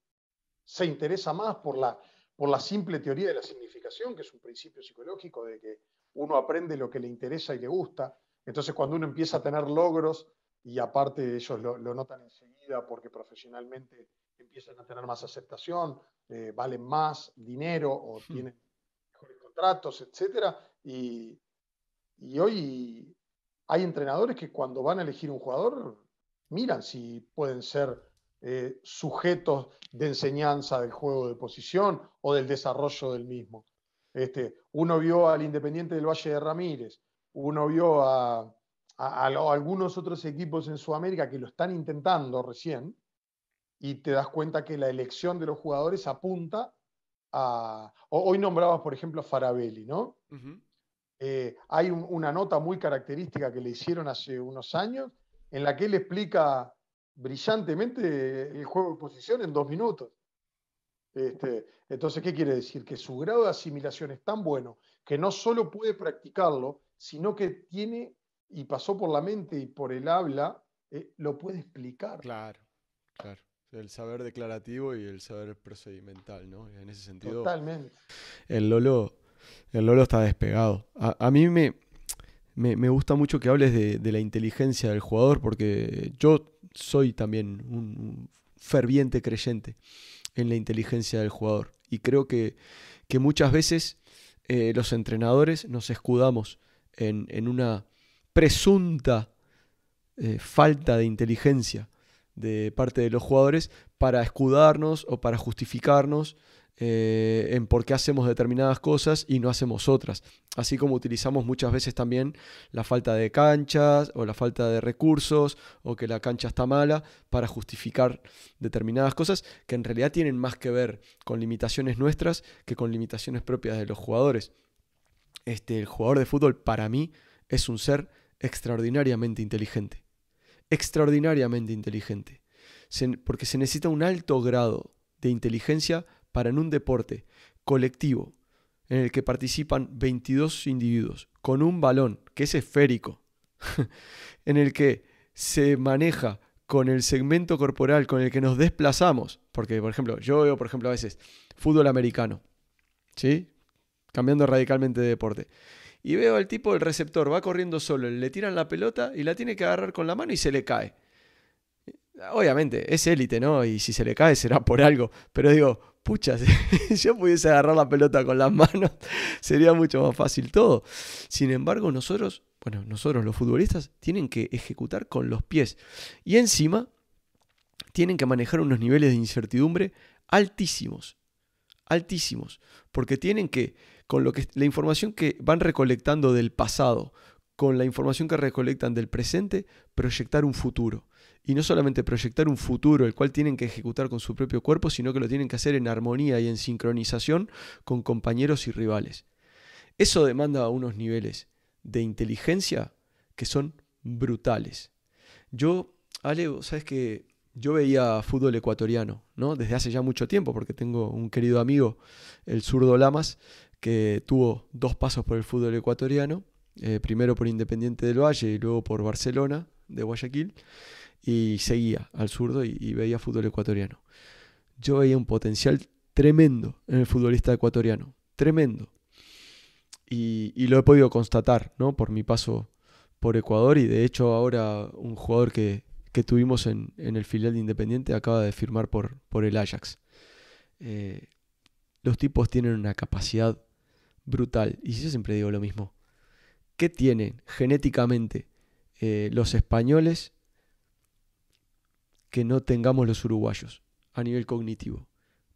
se interesa más por la, por la simple teoría de la significación, que es un principio psicológico de que uno aprende lo que le interesa y le gusta. Entonces cuando uno empieza a tener logros, y aparte ellos lo, notan enseguida porque profesionalmente empiezan a tener más aceptación, eh, valen más dinero o hmm. tienen contratos, etcétera, y, hoy hay entrenadores que cuando van a elegir un jugador miran si pueden ser eh, sujetos de enseñanza del juego de posición o del desarrollo del mismo. Este, uno vio al Independiente del Valle de Ramírez, uno vio a, algunos otros equipos en Sudamérica que lo están intentando recién y te das cuenta que la elección de los jugadores apunta Hoy nombrabas, por ejemplo, a Farabelli, ¿no? Eh, hay una nota muy característica que le hicieron hace unos años en la que él explica brillantemente el juego de posición en dos minutos. Este, entonces, ¿qué quiere decir? Que su grado de asimilación es tan bueno que no solo puede practicarlo, sino que tiene y pasó por la mente y por el habla, eh, lo puede explicar. Claro, claro. El saber declarativo y el saber procedimental, ¿no? En ese sentido. Totalmente. El Lolo, el Lolo está despegado. A, mí me, gusta mucho que hables de, la inteligencia del jugador, porque yo soy también un, ferviente creyente en la inteligencia del jugador. Y creo que, que muchas veces eh, los entrenadores nos escudamos en, una presunta eh, falta de inteligencia de parte de los jugadores para escudarnos o para justificarnos eh, en por qué hacemos determinadas cosas y no hacemos otras. Así como utilizamos muchas veces también la falta de canchas o la falta de recursos o que la cancha está mala para justificar determinadas cosas que en realidad tienen más que ver con limitaciones nuestras que con limitaciones propias de los jugadores. Este, el jugador de fútbol para mí es un ser extraordinariamente inteligente extraordinariamente inteligente, porque se necesita un alto grado de inteligencia para en un deporte colectivo en el que participan 22 individuos con un balón que es esférico, (laughs) en el que se maneja con el segmento corporal con el que nos desplazamos, porque por ejemplo, yo veo por ejemplo a veces fútbol americano, ¿sí? Cambiando radicalmente de deporte y veo al tipo del receptor, va corriendo solo, le tiran la pelota y la tiene que agarrar con la mano y se le cae. Obviamente, es élite, ¿no? Y si se le cae será por algo. Pero digo, pucha, (laughs) si yo pudiese agarrar la pelota con las manos, (laughs) sería mucho más fácil todo. Sin embargo, nosotros, bueno, nosotros los futbolistas, tienen que ejecutar con los pies. Y encima, tienen que manejar unos niveles de incertidumbre altísimos. Altísimos. Porque tienen que con lo que, la información que van recolectando del pasado, con la información que recolectan del presente, proyectar un futuro. Y no solamente proyectar un futuro, el cual tienen que ejecutar con su propio cuerpo, sino que lo tienen que hacer en armonía y en sincronización con compañeros y rivales. Eso demanda unos niveles de inteligencia que son brutales. Yo, Ale, sabes que yo veía fútbol ecuatoriano, ¿no? Desde hace ya mucho tiempo, porque tengo un querido amigo, el zurdo Lamas, que tuvo dos pasos por el fútbol ecuatoriano, eh, primero por Independiente del Valle y luego por Barcelona de Guayaquil, y seguía al zurdo y, veía fútbol ecuatoriano. Yo veía un potencial tremendo en el futbolista ecuatoriano, tremendo. Y, lo he podido constatar, ¿no? Por mi paso por Ecuador y de hecho ahora un jugador que, tuvimos en, el filial de Independiente acaba de firmar por, por el Ajax. Eh, los tipos tienen una capacidad brutal. Y yo siempre digo lo mismo. ¿Qué tienen genéticamente eh, los españoles que no tengamos los uruguayos a nivel cognitivo?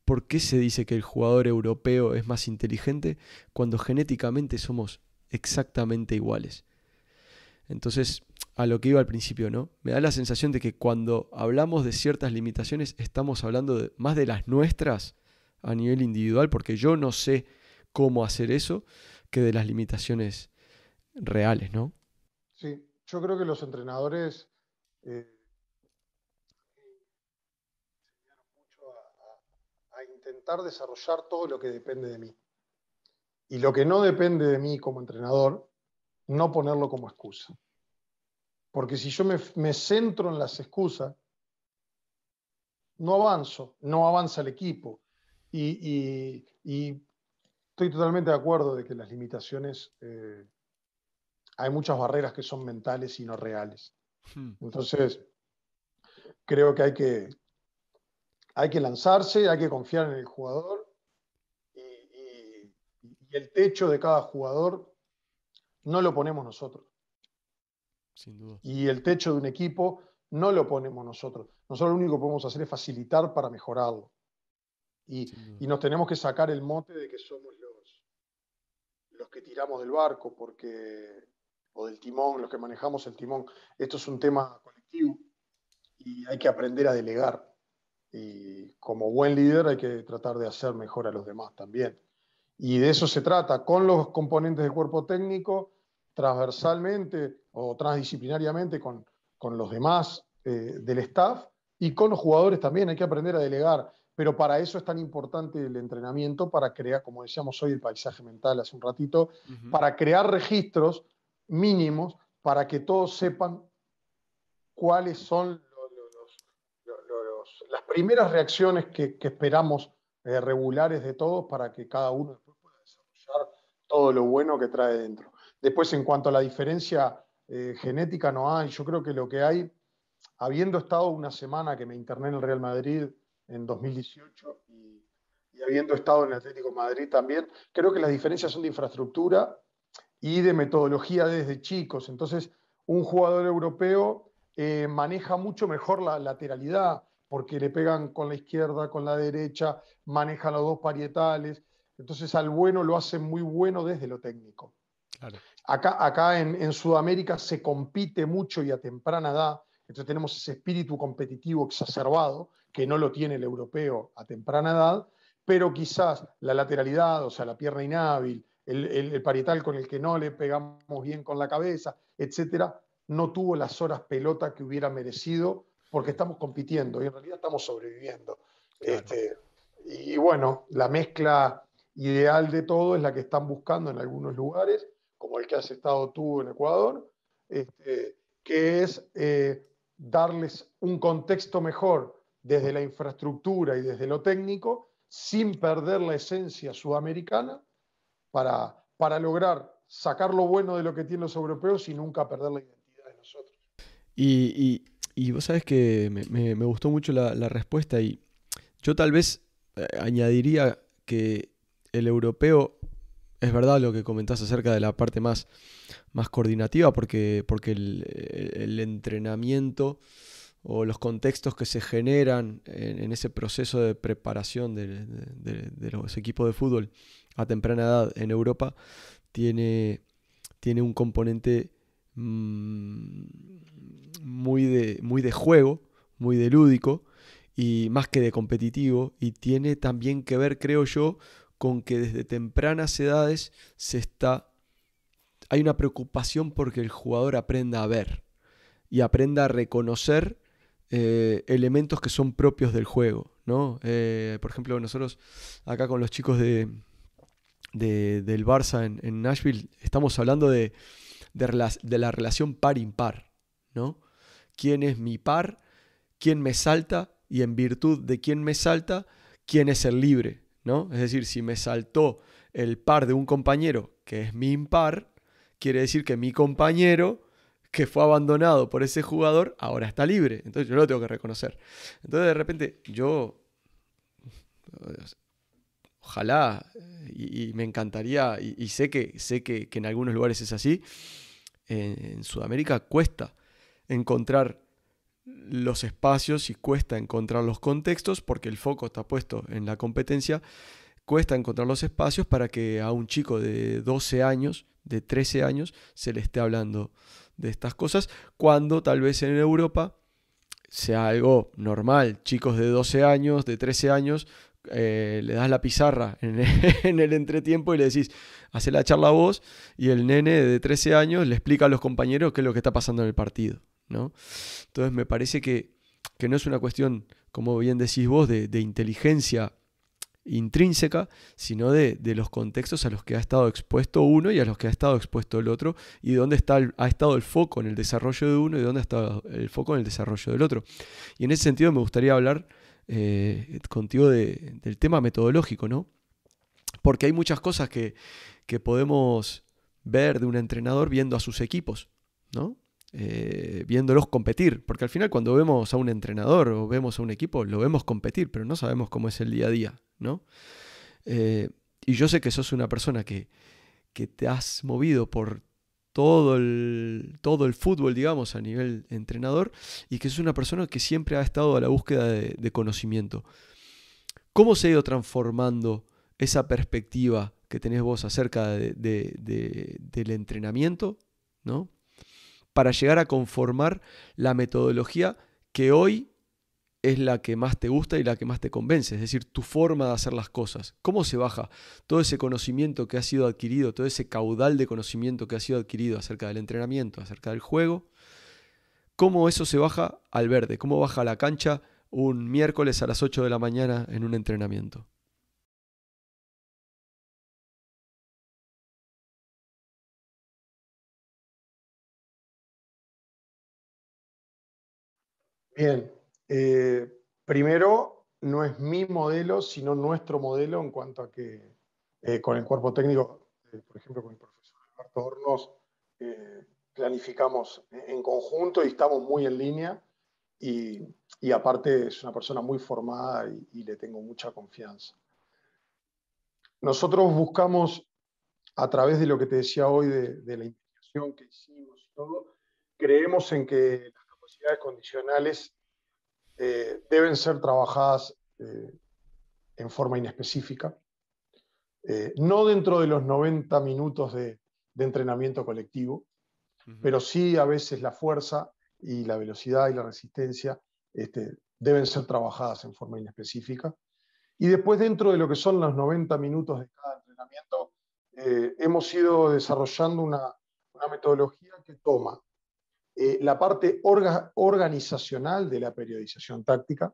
¿Por qué se dice que el jugador europeo es más inteligente cuando genéticamente somos exactamente iguales? Entonces, a lo que iba al principio, ¿no? Me da la sensación de que cuando hablamos de ciertas limitaciones estamos hablando más de las nuestras a nivel individual, porque yo no sé cómo hacer eso que de las limitaciones reales, ¿no? Sí, yo creo que los entrenadores eh, a, intentar desarrollar todo lo que depende de mí. Y lo que no depende de mí como entrenador, no ponerlo como excusa. Porque si yo me, centro en las excusas, no avanzo, no avanza el equipo. y estoy totalmente de acuerdo de que las limitaciones, eh, hay muchas barreras que son mentales y no reales. Hmm. Entonces, creo que hay que, hay que lanzarse, hay que confiar en el jugador y, el techo de cada jugador no lo ponemos nosotros. Y el techo de un equipo no lo ponemos nosotros. Nosotros lo único que podemos hacer es facilitar para mejorarlo. y, nos tenemos que sacar el mote de que somos tiramos del barco, porque, o del timón, los que manejamos el timón. Esto es un tema colectivo y hay que aprender a delegar. Y como buen líder hay que tratar de hacer mejor a los demás también. Y de eso se trata, con los componentes de cuerpo técnico, transversalmente o transdisciplinariamente con, con los demás eh, del staff y con los jugadores también. Hay que aprender a delegar. Pero para eso es tan importante el entrenamiento, para crear, como decíamos hoy, el paisaje mental hace un ratito, para crear registros mínimos para que todos sepan cuáles son las primeras reacciones que, esperamos eh, regulares de todos para que cada uno después pueda desarrollar todo lo bueno que trae dentro. Después, en cuanto a la diferencia eh, genética, no hay. Yo creo que lo que hay, habiendo estado una semana que me interné en el Real Madrid, en 2018 y, habiendo estado en Atlético Madrid también, creo que las diferencias son de infraestructura y de metodología desde chicos. Entonces, un jugador europeo eh, maneja mucho mejor la lateralidad porque le pegan con la izquierda, con la derecha, maneja los dos parietales. Entonces al bueno lo hace muy bueno desde lo técnico. Acá, en, Sudamérica se compite mucho y a temprana edad. Entonces tenemos ese espíritu competitivo exacerbado que no lo tiene el europeo a temprana edad, pero quizás la lateralidad, o sea, la pierna inhábil, el, el, parietal con el que no le pegamos bien con la cabeza, etcétera, no tuvo las horas pelota que hubiera merecido porque estamos compitiendo y en realidad estamos sobreviviendo. Este, y bueno, la mezcla ideal de todo es la que están buscando en algunos lugares, como el que has estado tú en Ecuador, este, que es eh, darles un contexto mejor desde la infraestructura y desde lo técnico, sin perder la esencia sudamericana, para, para lograr sacar lo bueno de lo que tienen los europeos y nunca perder la identidad de nosotros. Y, vos sabes que me, gustó mucho la, la, respuesta y yo tal vez eh, añadiría que el europeo es verdad lo que comentás acerca de la parte más, más coordinativa, porque, porque el, entrenamiento o los contextos que se generan en, ese proceso de preparación de, los equipos de fútbol a temprana edad en Europa tiene, tiene un componente mm, muy, de, muy de juego, muy de lúdico y más que de competitivo y tiene también que ver, creo yo, con que desde tempranas edades se está hay una preocupación porque el jugador aprenda a ver y aprenda a reconocer eh, elementos que son propios del juego, ¿no? Eh, por ejemplo, nosotros acá con los chicos de, del Barça en, Nashville estamos hablando de, de, de la relación par-impar, ¿no? ¿Quién es mi par? ¿Quién me salta? Y en virtud de quién me salta, ¿quién es el libre? Es decir, si me saltó el par de un compañero que es mi impar, quiere decir que mi compañero que fue abandonado por ese jugador ahora está libre. Entonces yo lo tengo que reconocer. Entonces de repente yo... ojalá y, me encantaría, y, sé, que, sé que, en algunos lugares es así, en Sudamérica cuesta encontrar los espacios y cuesta encontrar los contextos porque el foco está puesto en la competencia, cuesta encontrar los espacios para que a un chico de 12 años, de 13 años, se le esté hablando de estas cosas, cuando tal vez en Europa sea algo normal, chicos de 12 años, de 13 años, eh, le das la pizarra en el, (laughs) entretiempo y le decís, hace la charla vos y el nene de 13 años le explica a los compañeros qué es lo que está pasando en el partido. ¿no? Entonces me parece que, no es una cuestión, como bien decís vos, de, inteligencia intrínseca, sino de, los contextos a los que ha estado expuesto uno y a los que ha estado expuesto el otro, y dónde está ha estado el foco en el desarrollo de uno y dónde ha estado el foco en el desarrollo del otro. Y en ese sentido me gustaría hablar eh, contigo del tema metodológico, ¿no? Porque hay muchas cosas que, que podemos ver de un entrenador viendo a sus equipos, ¿no? Eh, viéndolos competir, porque al final cuando vemos a un entrenador o vemos a un equipo, lo vemos competir, pero no sabemos cómo es el día a día, ¿no? Eh, y yo sé que sos una persona que, te has movido por todo el, todo el fútbol, digamos, a nivel entrenador, y que sos una persona que siempre ha estado a la búsqueda de, conocimiento. ¿Cómo se ha ido transformando esa perspectiva que tenés vos acerca del entrenamiento, ¿no? para llegar a conformar la metodología que hoy es la que más te gusta y la que más te convence, es decir, tu forma de hacer las cosas. ¿Cómo se baja todo ese conocimiento que ha sido adquirido, todo ese caudal de conocimiento que ha sido adquirido acerca del entrenamiento, acerca del juego? ¿Cómo eso se baja al verde? ¿Cómo baja la cancha un miércoles a las 8 de la mañana en un entrenamiento? Bien, eh, primero, no es mi modelo, sino nuestro modelo en cuanto a que eh, con el cuerpo técnico, eh, por ejemplo, con el profesor Alberto Hornos, planificamos en conjunto y estamos muy en línea. Y, aparte es una persona muy formada y, le tengo mucha confianza. Nosotros buscamos, a través de lo que te decía hoy de, de la investigación que hicimos y todo, creemos en que capacidades condicionales eh, deben ser trabajadas eh, en forma inespecífica, eh, no dentro de los 90 minutos de, entrenamiento colectivo, pero sí a veces la fuerza y la velocidad y la resistencia este, deben ser trabajadas en forma inespecífica. Y después dentro de lo que son los 90 minutos de cada entrenamiento, hemos ido desarrollando una metodología que toma eh, la parte organizacional de la periodización táctica.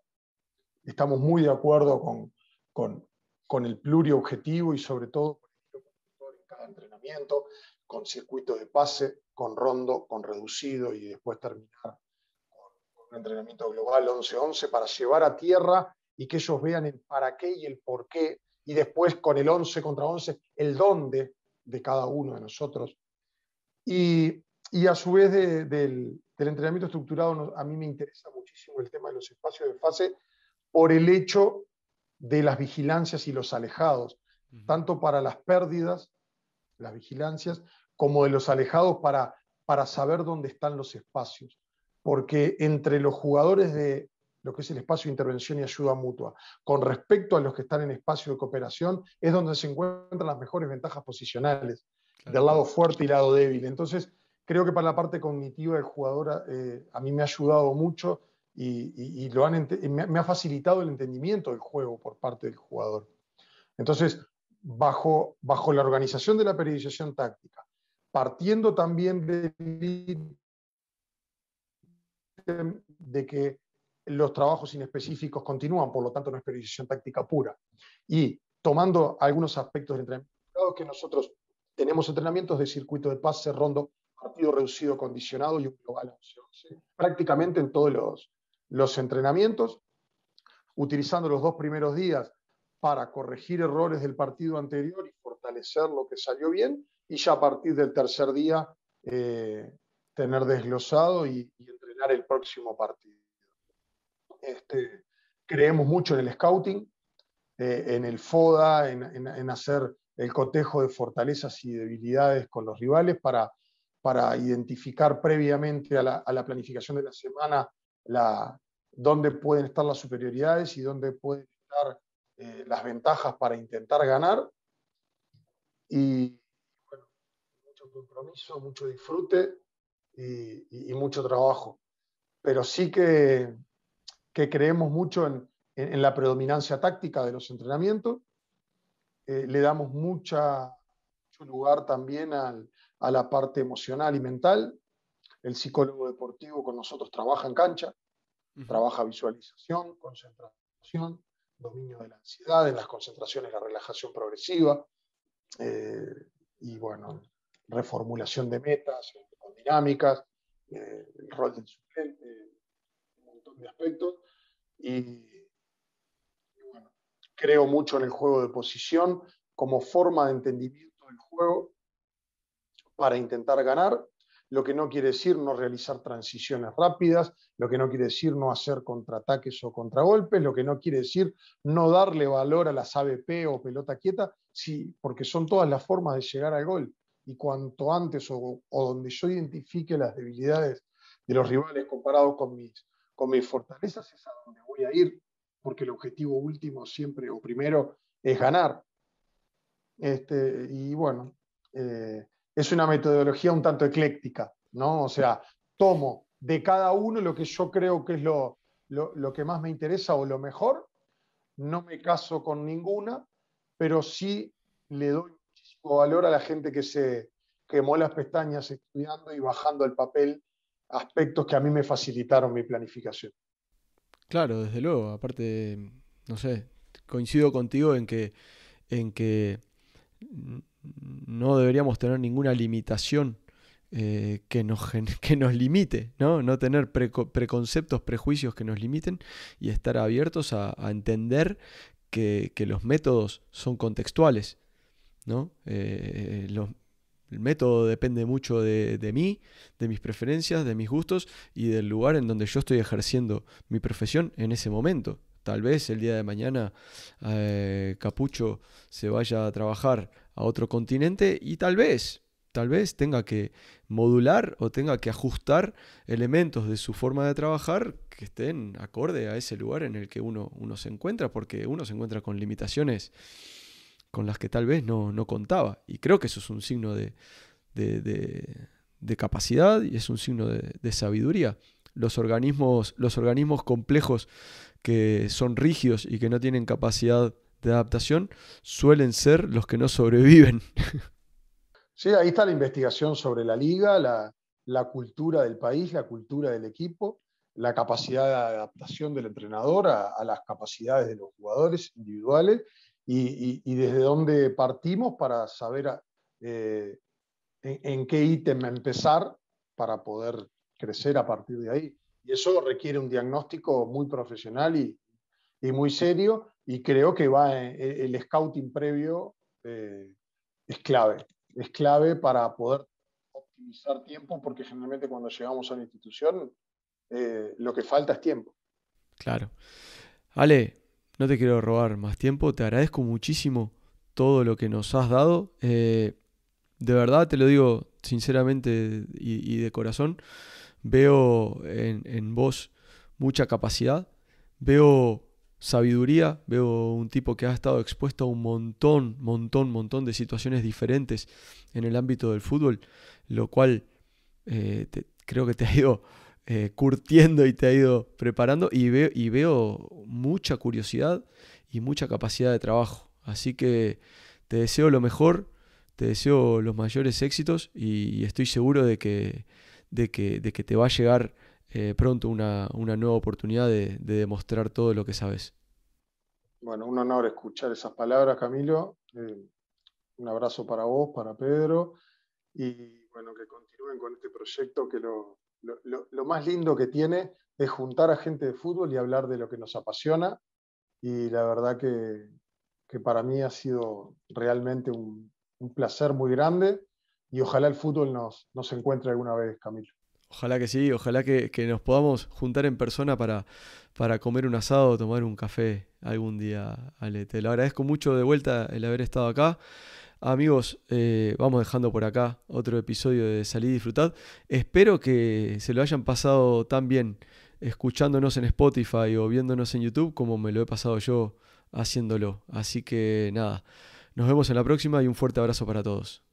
Estamos muy de acuerdo con, con, con el pluriobjetivo y sobre todo en cada entrenamiento, con circuito de pase, con rondo, con reducido y después terminar con un entrenamiento global 11-11 para llevar a tierra y que ellos vean el para qué y el por qué y después con el 11 contra 11 el dónde de cada uno de nosotros. Y y a su vez del, entrenamiento estructurado, a mí me interesa muchísimo el tema de los espacios de fase por el hecho de las vigilancias y los alejados, tanto para las pérdidas, las vigilancias, como de los alejados para, para saber dónde están los espacios. Porque entre los jugadores de lo que es el espacio de intervención y ayuda mutua, con respecto a los que están en espacio de cooperación, es donde se encuentran las mejores ventajas posicionales, del lado fuerte y lado débil. Entonces, creo que para la parte cognitiva del jugador eh, a mí me ha ayudado mucho y, me, ha facilitado el entendimiento del juego por parte del jugador. Entonces, bajo, la organización de la periodización táctica, partiendo también de, que los trabajos inespecíficos continúan, por lo tanto no es periodización táctica pura, y tomando algunos aspectos del entrenamiento, que nosotros tenemos entrenamientos de circuito de pase, rondo, partido reducido condicionado y un global prácticamente en todos los, los entrenamientos, utilizando los dos primeros días para corregir errores del partido anterior y fortalecer lo que salió bien, y ya a partir del tercer día eh, tener desglosado y, entrenar el próximo partido. Este, creemos mucho en el scouting, eh, en el FODA, en hacer el cotejo de fortalezas y debilidades con los rivales para para identificar previamente a la, planificación de la semana la, dónde pueden estar las superioridades y dónde pueden estar eh, las ventajas para intentar ganar. Y bueno, mucho compromiso, mucho disfrute y, mucho trabajo. Pero sí que, creemos mucho en, la predominancia táctica de los entrenamientos. Eh, le damos mucho lugar también al, a la parte emocional y mental. El psicólogo deportivo con nosotros trabaja en cancha, trabaja visualización, concentración, dominio de la ansiedad, en las concentraciones la relajación progresiva eh, y bueno, reformulación de metas eh, dinámicas, el eh, rol del suplente, un montón de aspectos. y bueno, creo mucho en el juego de posición como forma de entendimiento del juego para intentar ganar, lo que no quiere decir no realizar transiciones rápidas, lo que no quiere decir no hacer contraataques o contragolpes, lo que no quiere decir no darle valor a las ABP o pelota quieta, sí, porque son todas las formas de llegar al gol. Y cuanto antes o, donde yo identifique las debilidades de los rivales comparados con mis, con mis fortalezas, es a donde voy a ir, porque el objetivo último siempre o primero es ganar. Este, y bueno, eh, es una metodología un tanto ecléctica, ¿no? O sea, tomo de cada uno lo que yo creo que es lo, lo, que más me interesa o lo mejor, no me caso con ninguna, pero sí le doy muchísimo valor a la gente que se quemó las pestañas estudiando y bajando al papel aspectos que a mí me facilitaron mi planificación. Claro, desde luego, aparte, no sé, coincido contigo en que, en que no deberíamos tener ninguna limitación eh, que, nos, (laughs) que, nos, limite, ¿no? No tener preconceptos, prejuicios que nos limiten y estar abiertos a, entender que, los métodos son contextuales, ¿no? Eh, el método depende mucho de, mí, de mis preferencias, de mis gustos y del lugar en donde yo estoy ejerciendo mi profesión en ese momento tal vez el día de mañana eh, Capucho se vaya a trabajar a otro continente y tal vez, tal vez tenga que modular o tenga que ajustar elementos de su forma de trabajar que estén acorde a ese lugar en el que uno, uno se encuentra, porque uno se encuentra con limitaciones con las que tal vez no, contaba. Y creo que eso es un signo de, de, de capacidad y es un signo de, sabiduría. Los organismos, los organismos complejos que son rígidos y que no tienen capacidad de adaptación suelen ser los que no sobreviven. (laughs) Sí, ahí está la investigación sobre la liga, la, cultura del país, la cultura del equipo, la capacidad de adaptación del entrenador a, las capacidades de los jugadores individuales y, desde dónde partimos para saber eh, en, qué ítem empezar para poder crecer a partir de ahí. Y eso requiere un diagnóstico muy profesional y, muy serio y creo que va eh, eh, el scouting previo eh, es clave. Es clave para poder optimizar tiempo porque generalmente cuando llegamos a la institución lo que falta es tiempo. Claro. Ale, no te quiero robar más tiempo, te agradezco muchísimo todo lo que nos has dado. de verdad, te lo digo sinceramente y de corazón veo en, vos mucha capacidad, veo sabiduría, veo un tipo que ha estado expuesto a un montón, montón, montón de situaciones diferentes en el ámbito del fútbol, lo cual eh, creo que te ha ido eh, curtiendo y te ha ido preparando y veo, y veo mucha curiosidad y mucha capacidad de trabajo. Así que te deseo lo mejor, te deseo los mayores éxitos y estoy seguro de que de que, de que te va a llegar eh, pronto una, una, nueva oportunidad de, de, demostrar todo lo que sabes. Bueno, un honor escuchar esas palabras, Camilo. Eh, un abrazo para vos, para Pedro, y bueno, que continúen con este proyecto que lo, lo, lo más lindo que tiene es juntar a gente de fútbol y hablar de lo que nos apasiona. Y la verdad que, que para mí ha sido realmente un, un placer muy grande y ojalá el fútbol nos, nos encuentre alguna vez, Camilo. Ojalá que sí, ojalá que, nos podamos juntar en persona para, para comer un asado o tomar un café algún día, Ale. Te lo agradezco mucho de vuelta el haber estado acá. Amigos, eh, vamos dejando por acá otro episodio de Salir y Disfrutar, Espero que se lo hayan pasado tan bien escuchándonos en Spotify o viéndonos en YouTube como me lo he pasado yo haciéndolo. Así que nada, nos vemos en la próxima y un fuerte abrazo para todos.